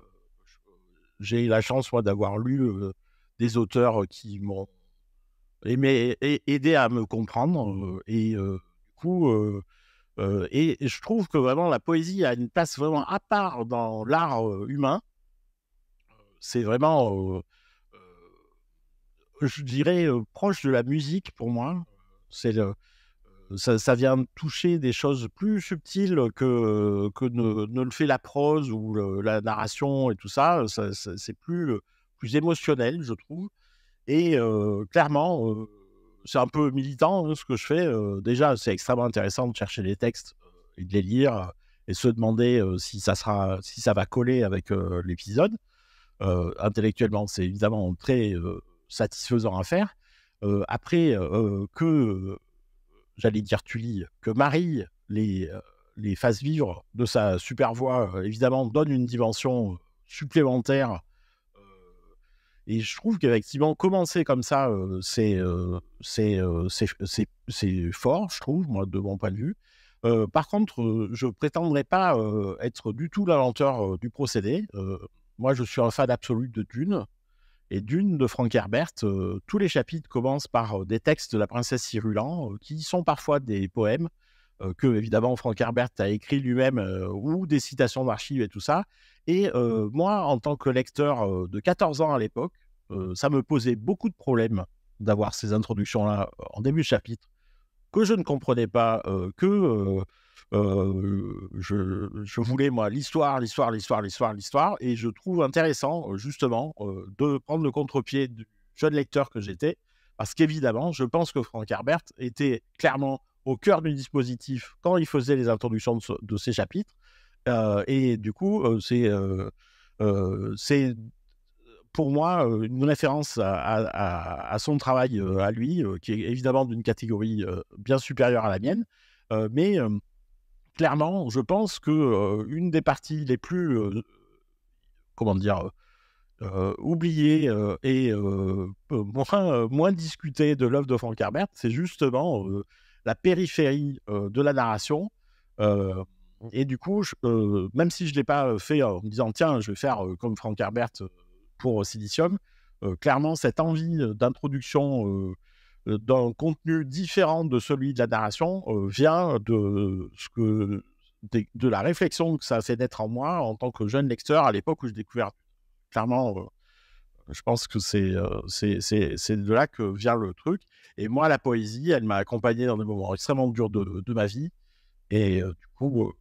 J'ai eu la chance, moi, d'avoir lu euh, des auteurs qui m'ont aimé, aidé à me comprendre. et du coup, et, je trouve que vraiment la poésie a une place vraiment à part dans l'art humain. C'est vraiment, je dirais, proche de la musique pour moi. C'est ça, vient toucher des choses plus subtiles que, que ne, le fait la prose ou la narration et tout ça. c'est plus, plus émotionnel, je trouve. Et clairement, c'est un peu militant hein, ce que je fais. déjà, c'est extrêmement intéressant de chercher les textes et de les lire et se demander si, ça sera, si ça va coller avec l'épisode. intellectuellement, c'est évidemment très satisfaisant à faire. après, que j'allais dire Tully, que Marie les, euh, les fasse vivre de sa super voix, euh, évidemment, donne une dimension euh, supplémentaire. Et je trouve qu'effectivement, commencer comme ça, c'est c'est fort, je trouve, moi, de mon point de vue. par contre, je prétendrai pas être du tout la lenteur du procédé. moi, je suis un fan absolu de Dune. Et d'une de Frank Herbert, euh, tous les chapitres commencent par euh, des textes de la princesse Cirulan, euh, qui sont parfois des poèmes que, évidemment, Frank Herbert a écrit lui-même, ou des citations d'archives et tout ça. Et mmh. moi, en tant que lecteur de 14 ans à l'époque, ça me posait beaucoup de problèmes d'avoir ces introductions-là en début de chapitre que je ne comprenais pas, que je, voulais, moi, l'histoire, l'histoire, l'histoire, l'histoire, l'histoire. Et je trouve intéressant, justement, de prendre le contre-pied du jeune lecteur que j'étais. Parce qu'évidemment, je pense que Frank Herbert était clairement au cœur du dispositif quand il faisait les introductions de, ses ces chapitres. et du coup, c'est c'est pour moi, euh, une référence à, son travail euh, à lui, euh, qui est évidemment d'une catégorie bien supérieure à la mienne. mais clairement, je pense que une des parties les plus, comment dire, oubliées et moins, moins, de l'œuvre de Franck Herbert, c'est justement la périphérie de la narration. et du coup, même si je ne l'ai pas fait en me disant, tiens, je vais faire comme Frank Herbert, pour euh, Silicium. Euh, clairement, cette envie euh, d'introduction d'un contenu différent de celui de la narration vient de ce que de, la réflexion que ça a fait d'être en moi en tant que jeune lecteur à l'époque où je découvert. Clairement, je pense que c'est c'est de là que vient le truc. Et moi, la poésie, elle m'a accompagné dans des moments extrêmement durs de, ma vie. Et du coup,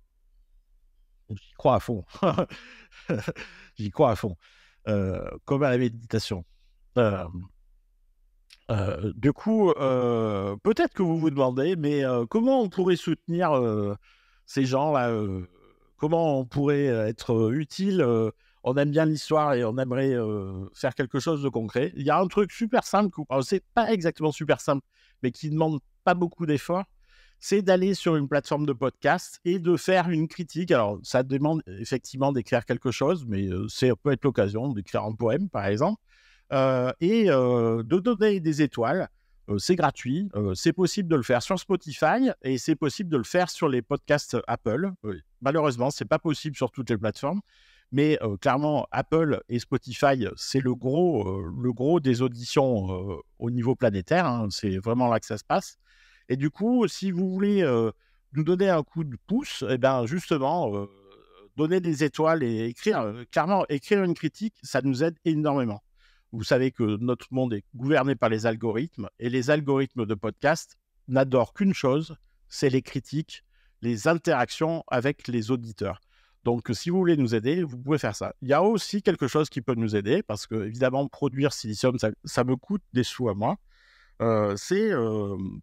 j'y crois à fond. j'y crois à fond. Euh, comme à la méditation. Euh, euh, du coup, peut-être que vous vous demandez, mais comment on pourrait soutenir ces gens-là Comment on pourrait être utile on aime bien l'histoire et on aimerait faire quelque chose de concret. Il y a un truc super simple, c'est pas exactement super simple, mais qui demande pas beaucoup d'efforts, c'est d'aller sur une plateforme de podcast et de faire une critique. Alors, ça demande euh, effectivement d'écrire quelque chose, mais ça euh, peut être l'occasion d'écrire un poème, par exemple, euh, et de donner des étoiles. c'est gratuit, c'est possible de le faire sur Spotify et c'est possible de le faire sur les podcasts Apple. malheureusement, c'est pas possible sur toutes les plateformes, mais clairement, Apple et Spotify, c'est le gros, le gros des auditions au niveau planétaire. Hein. c'est vraiment là que ça se passe. Et du coup, si vous voulez euh, nous donner un coup de pouce, et eh ben, justement, euh, donner des étoiles et écrire, euh, clairement, écrire une critique, ça nous aide énormément. Vous savez que notre monde est gouverné par les algorithmes et les algorithmes de podcast n'adorent qu'une chose, c'est les critiques, les interactions avec les auditeurs. Donc, si vous voulez nous aider, vous pouvez faire ça. Il y a aussi quelque chose qui peut nous aider parce que, évidemment, produire Silicium, ça, ça me coûte des sous à moi. Euh, c'est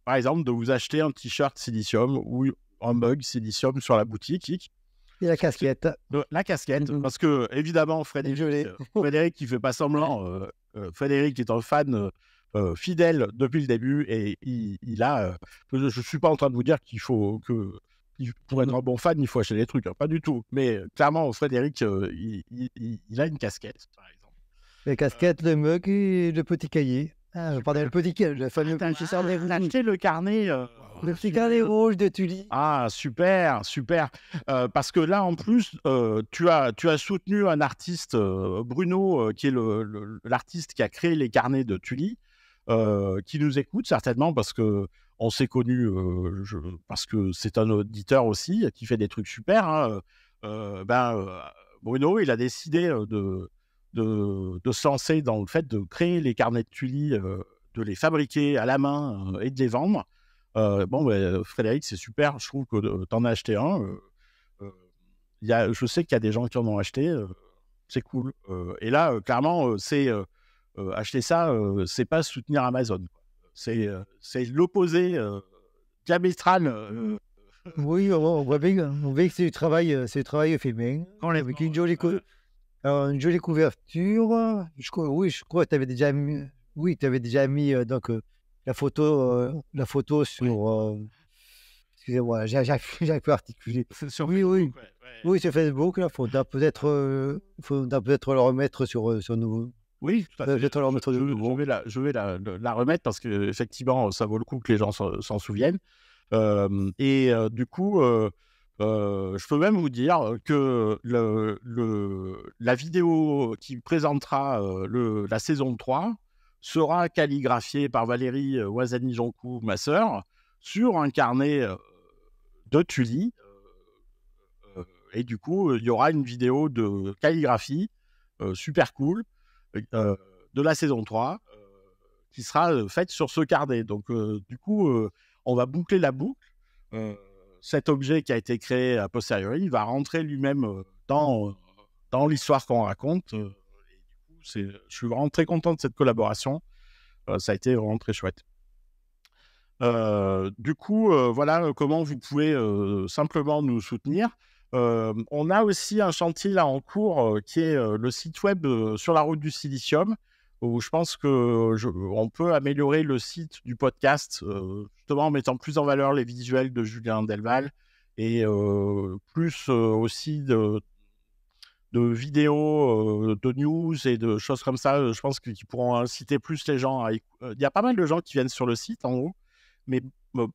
par exemple de vous acheter un t-shirt silicium ou un mug silicium sur la boutique. Et la casquette. La casquette, mmh parce que évidemment, Frédéric, euh, Frédéric qui fait pas semblant, euh, Frédéric est un fan fidèle depuis le début et il, a. je, ne suis pas en train de vous dire qu'il faut que pour être mmh. un bon fan, il faut acheter des trucs, hein, pas du tout. Mais clairement, Frédéric,
il, a une casquette, par exemple. La casquette, le mug et le petit cahier. Ah, le petit, le ah. le carnet. Euh, ah, le
rouge de Tully. Ah, super, super. Euh, parce que là, en plus, euh, tu, as, tu as soutenu un artiste, Bruno, qui est l'artiste qui a créé les carnets de Tully, qui nous écoute certainement parce que on s'est connu parce que c'est un auditeur aussi qui fait des trucs super. Hein. ben, Bruno, il a décidé de, de, de, se dans le fait de créer les carnets de Tully, euh, de les fabriquer à la main euh, et de les vendre. Euh, bon, ben, Frédéric, c'est super, je trouve que tu en as acheté un. Y a, je sais qu'il y a des gens qui en ont acheté, c'est cool. et là, clairement, c'est acheter ça, c'est pas soutenir Amazon. C'est l'opposé diamétral.
oui, on, voit bien, que c'est du travail, c'est du travail féminin, avec une jolie, alors, une jolie couverture. Je, oui, je crois que tu avais déjà mis, oui, avais déjà mis euh, donc, euh, la, photo, euh, la photo sur. Excusez-moi, j'ai un peu articulé. Sur oui, Facebook, oui. Oui, sur Facebook, là, faudra peut-être peut le remettre sur, sur nouveau Oui, tout à fait. Je,
vais, la, je vais la, la remettre parce effectivement ça vaut le coup que les gens s'en souviennent. et du coup, je peux même vous dire que le, la vidéo qui présentera la saison 3 sera calligraphiée par Valérie Ouazani-Jonkou, ma sœur, sur un carnet de Tully. Et du coup, il y aura une vidéo de calligraphie super cool de la saison 3 qui sera faite sur ce carnet. Donc, du coup, on va boucler la boucle cet objet qui a été créé a posteriori, va rentrer lui-même euh, mmh. euh, dans, l'histoire qu'on raconte. Euh, je suis vraiment très content de cette collaboration. ça a été vraiment très chouette. du coup, voilà comment vous pouvez simplement nous soutenir. on a aussi un chantier là en cours qui est le site web sur la route du silicium où je pense qu'on peut améliorer le site du podcast justement en mettant plus en valeur les visuels de Julien Delval et plus aussi de, de vidéos, de news et de choses comme ça. Je pense qu'ils pourront inciter plus les gens. À... Il y a pas mal de gens qui viennent sur le site en haut, mais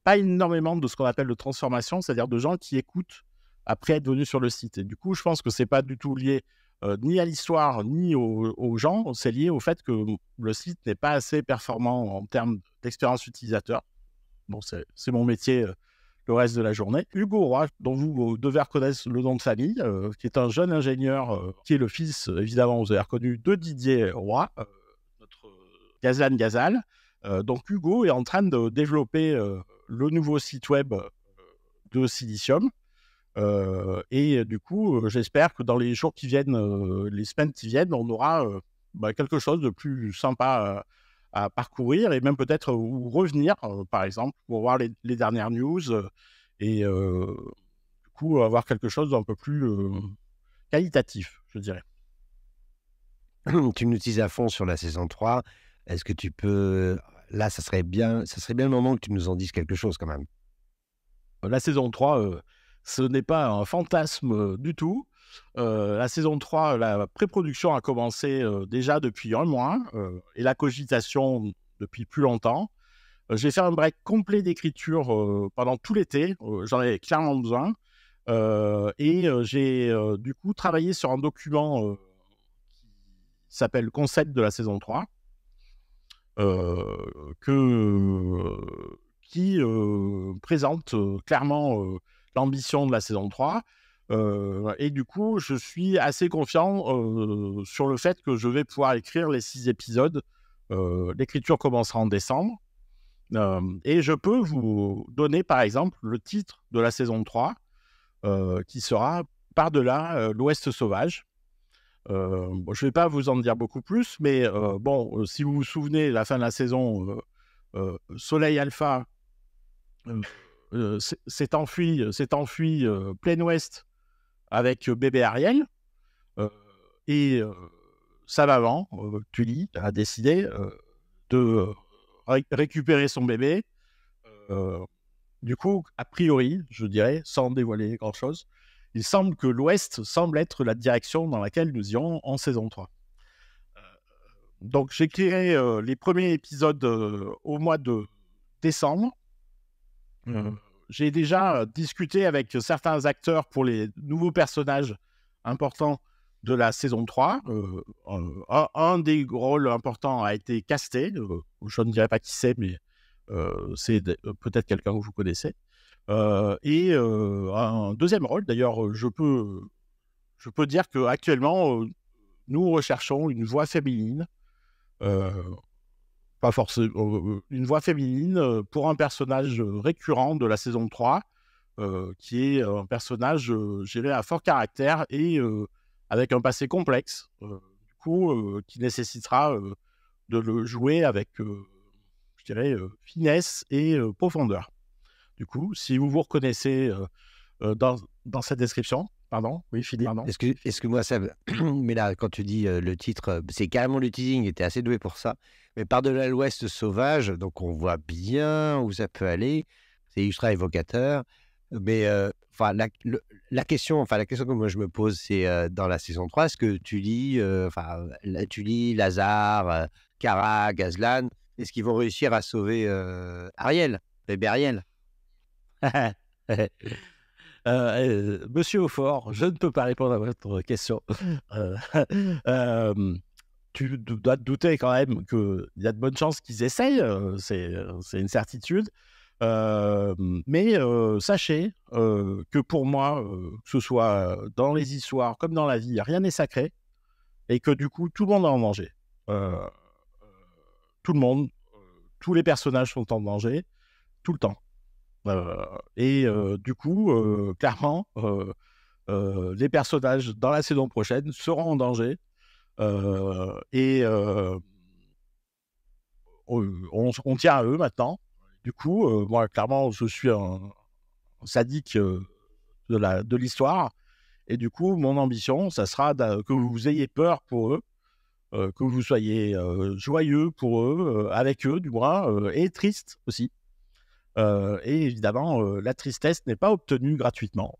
pas énormément de ce qu'on appelle de transformation, c'est-à-dire de gens qui écoutent après être venus sur le site. Et du coup, je pense que c'est pas du tout lié euh, ni à l'histoire ni aux gens, c'est lié au fait que le site n'est pas assez performant en termes d'expérience utilisateur. Bon, c'est mon métier euh, le reste de la journée. Hugo Roy, dont vous devez reconnaître le nom de famille, euh, qui est un jeune ingénieur qui est le fils, évidemment, vous avez reconnu, de Didier Roy, notre Gazan Gazal. donc Hugo est en train de développer le nouveau site web de Silicium euh, et du coup, j'espère que dans les jours qui viennent, les semaines qui viennent, on aura bah, quelque chose de plus sympa à, parcourir et même peut-être revenir, par exemple, pour voir les, dernières news
et du coup avoir quelque chose d'un peu plus qualitatif, je dirais. tu nous dis à fond sur la saison 3. Est-ce que tu peux là, ça serait bien, ça serait bien le moment que tu nous en dises quelque chose quand même.
La saison 3, ce n'est pas un fantasme euh, du tout. Euh, la saison 3, euh, la pré-production a commencé déjà depuis un mois et la cogitation depuis plus longtemps. J'ai fait un break complet d'écriture pendant tout l'été, j'en ai clairement besoin. et j'ai du coup travaillé sur un document qui s'appelle Concept de la saison 3, que, qui présente clairement l'ambition de la saison 3. Euh, et du coup, je suis assez confiant euh, sur le fait que je vais pouvoir écrire les six épisodes. Euh, l'écriture commencera en décembre. et je peux vous donner, par exemple, le titre de la saison 3, qui sera Par-delà l'Ouest sauvage. je ne vais pas vous en dire beaucoup plus, mais bon, si vous vous souvenez, la fin de la saison, Soleil Alpha s'est euh, enfui, euh, enfui euh, plein ouest avec bébé Ariel. et sa maman, Tully, a décidé de récupérer son bébé. du coup, a priori, je dirais, sans dévoiler grand-chose, il semble que l'Ouest semble être la direction dans laquelle nous irons en saison 3. Donc j'écrirai les premiers épisodes au mois de décembre. Euh, j'ai déjà euh, discuté avec certains acteurs pour les nouveaux personnages importants de la saison 3. Euh, un, des rôles importants a été casté. je ne dirais pas qui c'est, mais c'est peut-être quelqu'un que vous connaissez. et un deuxième rôle, d'ailleurs, je peux, je peux dire qu'actuellement, nous recherchons une voix féminine pas forcément, une voix féminine pour un personnage récurrent de la saison 3, qui est un personnage, géré à fort caractère et avec un passé complexe, du coup, qui nécessitera de le jouer avec, je dirais, finesse et profondeur. Du coup, si vous
vous reconnaissez dans, cette description, Pardon Oui, Philippe, que moi ça. Mais là, quand tu dis euh, le titre, euh, c'est carrément le teasing, tu assez doué pour ça. Mais par-delà l'Ouest sauvage, donc on voit bien où ça peut aller. C'est ultra évocateur. Mais euh, enfin, la, question, enfin la question que moi je me pose, c'est dans la saison 3, est-ce que tu enfin, tu lis Lazare, Cara, Gazlan, est-ce qu'ils vont réussir à sauver Ariel, bébé Ariel
Euh, euh, Monsieur Aufort, je ne peux pas répondre à votre question. Mmh. Euh, mmh. tu dois te douter quand même qu'il y a de bonnes chances qu'ils essayent, c'est une certitude. mais sachez que pour moi, que ce soit dans les histoires comme dans la vie, rien n'est sacré et que du coup, tout le monde est en danger. tout le monde, tous les personnages sont en danger, tout le temps. Bah, et euh, du coup, euh, clairement, euh, les personnages dans la saison prochaine seront en danger et on, tient à eux maintenant. Du coup, moi, clairement, je suis un, sadique de l'histoire. et du coup, mon ambition, ça sera que vous ayez peur pour eux, que vous soyez joyeux pour eux, avec eux du moins, et triste aussi. Euh, et évidemment, euh, la tristesse n'est pas obtenue gratuitement.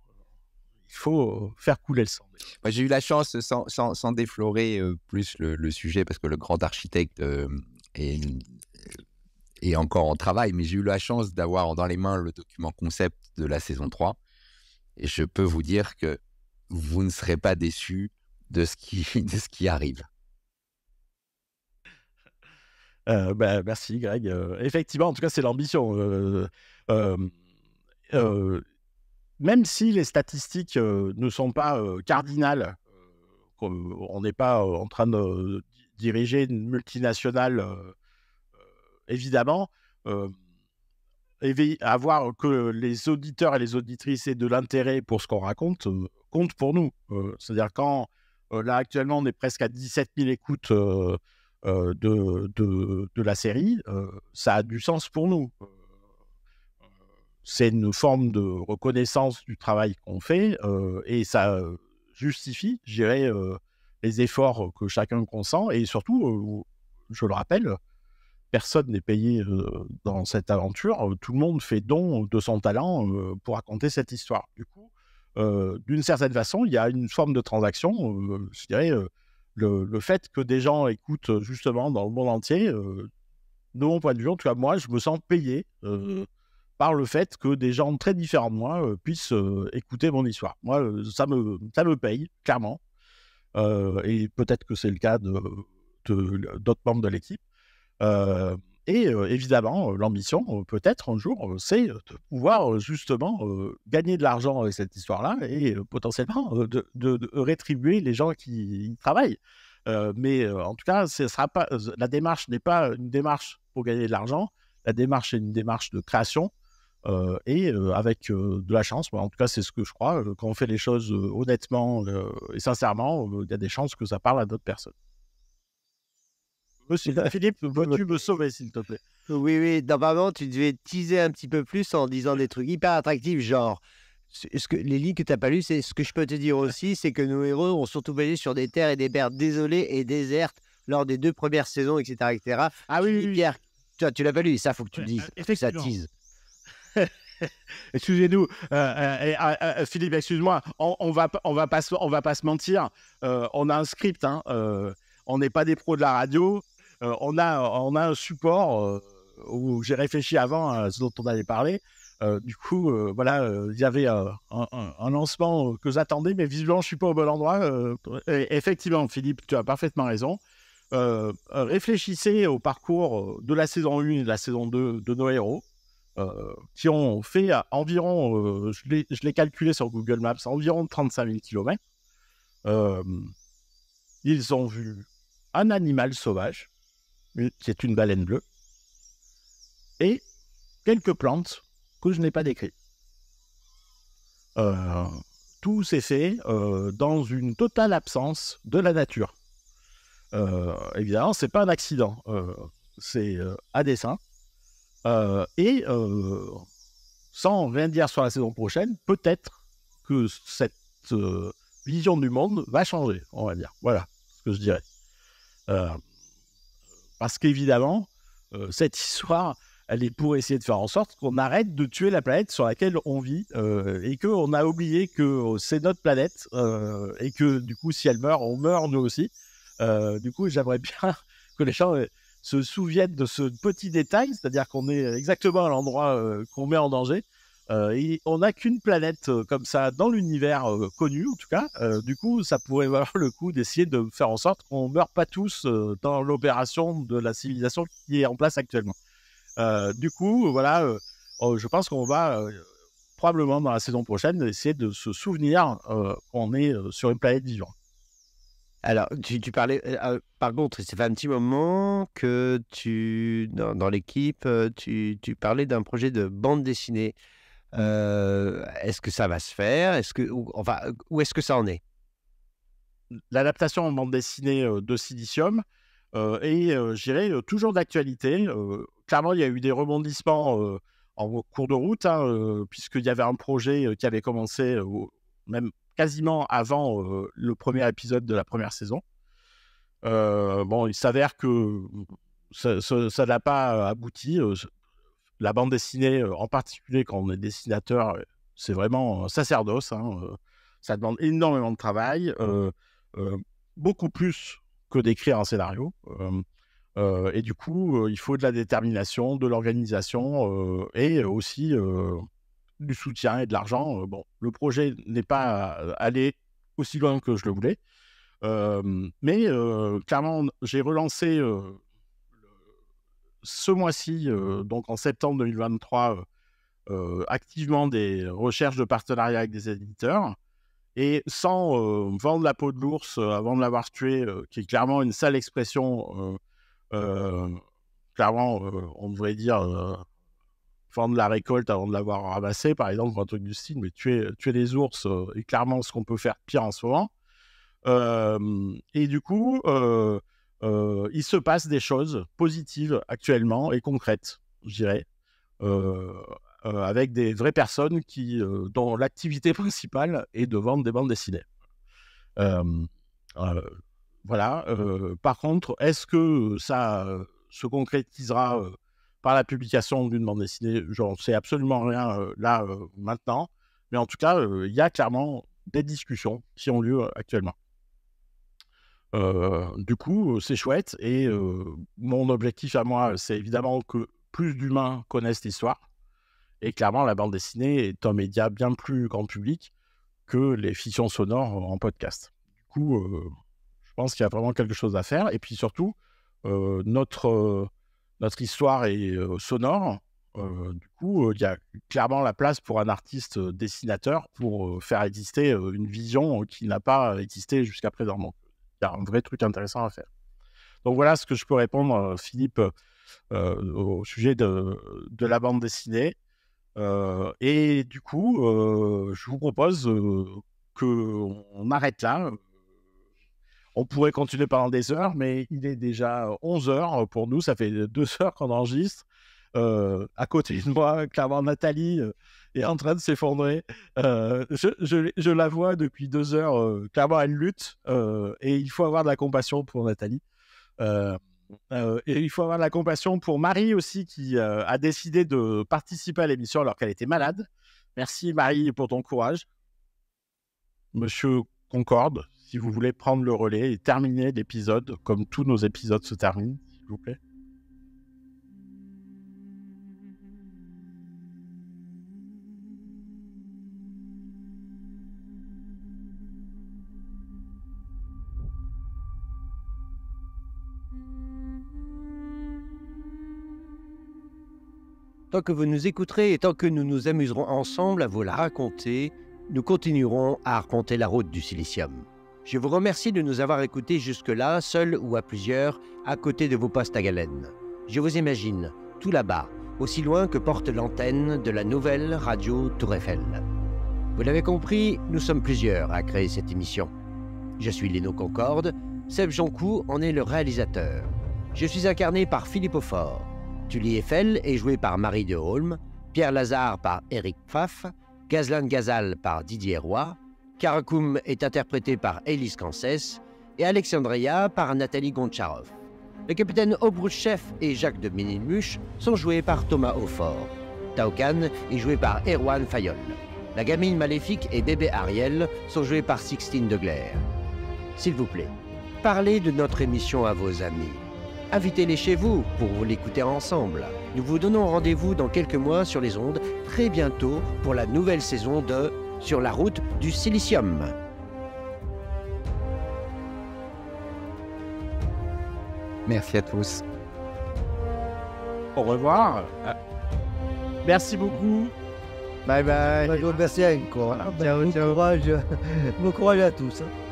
Il faut euh, faire couler le sang.
j'ai eu la chance, sans, sans, sans déflorer plus le, sujet, parce que le grand architecte est, est encore en travail, mais j'ai eu la chance d'avoir dans les mains le document concept de la saison 3. Et je peux vous dire que vous ne serez pas déçus de ce qui, de ce qui arrive. Euh,
ben, merci, Greg. Euh, effectivement, en tout cas, c'est l'ambition. Euh, même si les statistiques ne sont pas cardinales, on n'est pas en train de diriger une multinationale, évidemment avoir que les auditeurs et les auditrices aient de l'intérêt pour ce qu'on raconte compte pour nous. C'est-à-dire quand là actuellement on est presque à 17 000 écoutes euh, de, de, la série, euh, ça a du sens pour nous. Euh, c'est une forme de reconnaissance du travail qu'on fait et ça justifie, je dirais, les efforts que chacun consent et surtout, je le rappelle, personne n'est payé dans cette aventure. Tout le monde fait don de son talent pour raconter cette histoire. Du coup, d'une certaine façon, il y a une forme de transaction, je dirais, le, fait que des gens écoutent euh, justement dans le monde entier, euh, de mon point de vue, en tout cas moi, je me sens payé euh, par le fait que des gens très différents de moi puissent écouter mon histoire. Moi, ça me, ça me paye, clairement. et peut-être que c'est le cas de, d'autres membres de l'équipe. Et évidemment, l'ambition, peut-être un jour, c'est de pouvoir justement gagner de l'argent avec cette histoire-là et potentiellement de, rétribuer les gens qui y travaillent. mais en tout cas, ce sera pas, la démarche n'est pas une démarche pour gagner de l'argent, la démarche est une démarche de création. et avec de la chance, en tout cas c'est ce que je crois, quand on fait les choses honnêtement et sincèrement, il y a des chances que ça parle à d'autres personnes. Philippe, veux tu me
sauver, s'il te plaît Oui, oui. Normalement, tu devais teaser un petit peu plus en disant des trucs hyper attractifs, genre. Ce que, les lignes que tu n'as pas lues, c'est ce que je peux te dire aussi, c'est que nos héros ont surtout basé sur des terres et des berges désolées et désertes lors des deux premières saisons, etc. etc. Ah oui, Pierre, tu, tu l'as pas lu, ça, faut que tu le dises. Ça tease. Excusez-nous,
euh, euh, ah, euh, Philippe, excuse-moi, on, on, va, on, va pas, on va pas se mentir, on a un script, hein, on n'est pas des pros de la radio, euh, on, a, on a un support euh, où j'ai réfléchi avant à ce dont on allait parler. Euh, du coup, voilà, il y avait un, lancement que j'attendais, mais visiblement, je suis pas au bon endroit. effectivement, Philippe, tu as parfaitement raison. réfléchissez au parcours de la saison 1 et de la saison 2 de nos héros, qui ont fait environ, je l'ai calculé sur Google Maps, environ 35 000 km. ils ont vu un animal sauvage, c'est une baleine bleue, et quelques plantes que je n'ai pas décrites. Euh, tout s'est fait euh, dans une totale absence de la nature. Évidemment, euh, évidemment, c'est pas un accident, c'est à dessein. et sans rien dire sur la saison prochaine, peut-être que cette vision du monde va changer, on va dire. Voilà ce que je dirais. Parce qu'évidemment, euh, cette histoire, elle est pour essayer de faire en sorte qu'on arrête de tuer la planète sur laquelle on vit euh, et qu'on a oublié que oh, c'est notre planète euh, et que du coup, si elle meurt, on meurt nous aussi. du coup, j'aimerais bien que les gens se souviennent de ce petit détail, c'est-à-dire qu'on est exactement à l'endroit qu'on met en danger euh, on n'a qu'une planète euh, comme ça dans l'univers euh, connu, en tout cas. du coup, ça pourrait valoir le coup d'essayer de faire en sorte qu'on ne meure pas tous dans l'opération de la civilisation qui est en place actuellement. du coup, voilà, oh, je pense qu'on va probablement dans la saison prochaine, essayer de se souvenir qu'on est sur une planète vivante.
Alors, tu, parlais, par contre, ça fait un petit moment que tu, dans, l'équipe, tu, parlais d'un projet de bande dessinée. Euh, est-ce que ça va se faire Est-ce que, où, où est-ce que ça en est
L'adaptation en bande dessinée euh, de Silicium est, euh, j'irai toujours d'actualité. clairement, il y a eu des rebondissements en cours de route, hein, puisqu'il y avait un projet qui avait commencé même quasiment avant le premier épisode de la première saison. bon, il s'avère que ça n'a pas abouti la bande dessinée, euh, en particulier quand on est dessinateur, euh, c'est vraiment un euh, sacerdoce. Hein, ça demande énormément de travail, beaucoup plus que d'écrire un scénario. et du coup, il faut de la détermination, de l'organisation et aussi du soutien et de l'argent. bon, le projet n'est pas allé aussi loin que je le voulais. mais clairement, j'ai relancé ce mois-ci, euh, donc en septembre 2023, euh, euh, activement des recherches de partenariat avec des éditeurs. Et sans vendre la peau de l'ours avant de l'avoir tué, qui est clairement une sale expression, clairement, on devrait dire vendre la récolte avant de l'avoir ramassée, par exemple, un truc du style, mais tuer, tuer ours est clairement ce qu'on peut faire pire en ce moment. et du coup, euh, il se passe des choses positives actuellement et concrètes, je dirais, euh, euh, avec des vraies personnes qui, dont l'activité principale est de vendre des bandes dessinées. voilà. par contre, est-ce que ça se concrétisera par la publication d'une bande dessinée J'en sais absolument rien là maintenant. Mais en tout cas, il y a clairement des discussions qui ont lieu actuellement du coup, c'est chouette. Et mmh. mon objectif à moi, c'est évidemment que plus d'humains connaissent l'histoire. Et clairement, la bande dessinée est un média bien plus grand public que les fictions sonores en podcast. Du coup, je pense qu'il y a vraiment quelque chose à faire. Et puis surtout, notre, notre histoire est sonore. du coup, il y a clairement la place pour un artiste dessinateur pour faire exister une vision qui n'a pas existé jusqu'à présent y a un vrai truc intéressant à faire. Donc voilà ce que je peux répondre, euh, Philippe, euh, au sujet de, de, la bande dessinée. Euh, et du coup, je vous propose qu'on arrête là. On pourrait continuer pendant des heures, mais il est déjà 11 heures pour nous. Ça fait deux heures qu'on enregistre. à côté de moi, clairement Nathalie, est en train de s'effondrer. Euh, je, la vois depuis deux heures, euh, clairement, elle lutte. Euh, et il faut avoir de la compassion pour Nathalie. Euh, et il faut avoir de la compassion pour Marie aussi, qui a décidé de participer à l'émission alors qu'elle était malade. Merci Marie pour ton courage. Monsieur Concorde, si vous voulez prendre le relais et terminer l'épisode, comme tous nos épisodes se terminent, s'il vous plaît.
Tant que vous nous écouterez et tant que nous nous amuserons ensemble à vous la raconter, nous continuerons à arpenter la route du silicium. Je vous remercie de nous avoir écoutés jusque-là, seuls ou à plusieurs, à côté de vos postes à galène. Je vous imagine, tout là-bas, aussi loin que porte l'antenne de la nouvelle radio Tour Eiffel. Vous l'avez compris, nous sommes plusieurs à créer cette émission. Je suis Lino Concorde, Seb Joncourt en est le réalisateur. Je suis incarné par Philippe Aufort. Tully Eiffel est joué par Marie de Holm, Pierre Lazare par Eric Pfaff, Gazlan Gazal par Didier Roy, Karakoum est interprété par Elise Kansès et Alexandria par Nathalie Goncharov. Le capitaine Obruchef et Jacques de Ménilmuche sont joués par Thomas Aufort. Taukan est joué par Erwan Fayol. La gamine maléfique et bébé Ariel sont joués par Sixtine de S'il vous plaît, parlez de notre émission à vos amis. Invitez-les chez vous pour l'écouter ensemble. Nous vous donnons rendez-vous dans quelques mois sur les ondes, très bientôt pour la nouvelle saison de Sur la route du silicium.
Merci à tous.
Au revoir. Merci beaucoup. Bye bye. Merci encore. Bon courage à tous. Hein.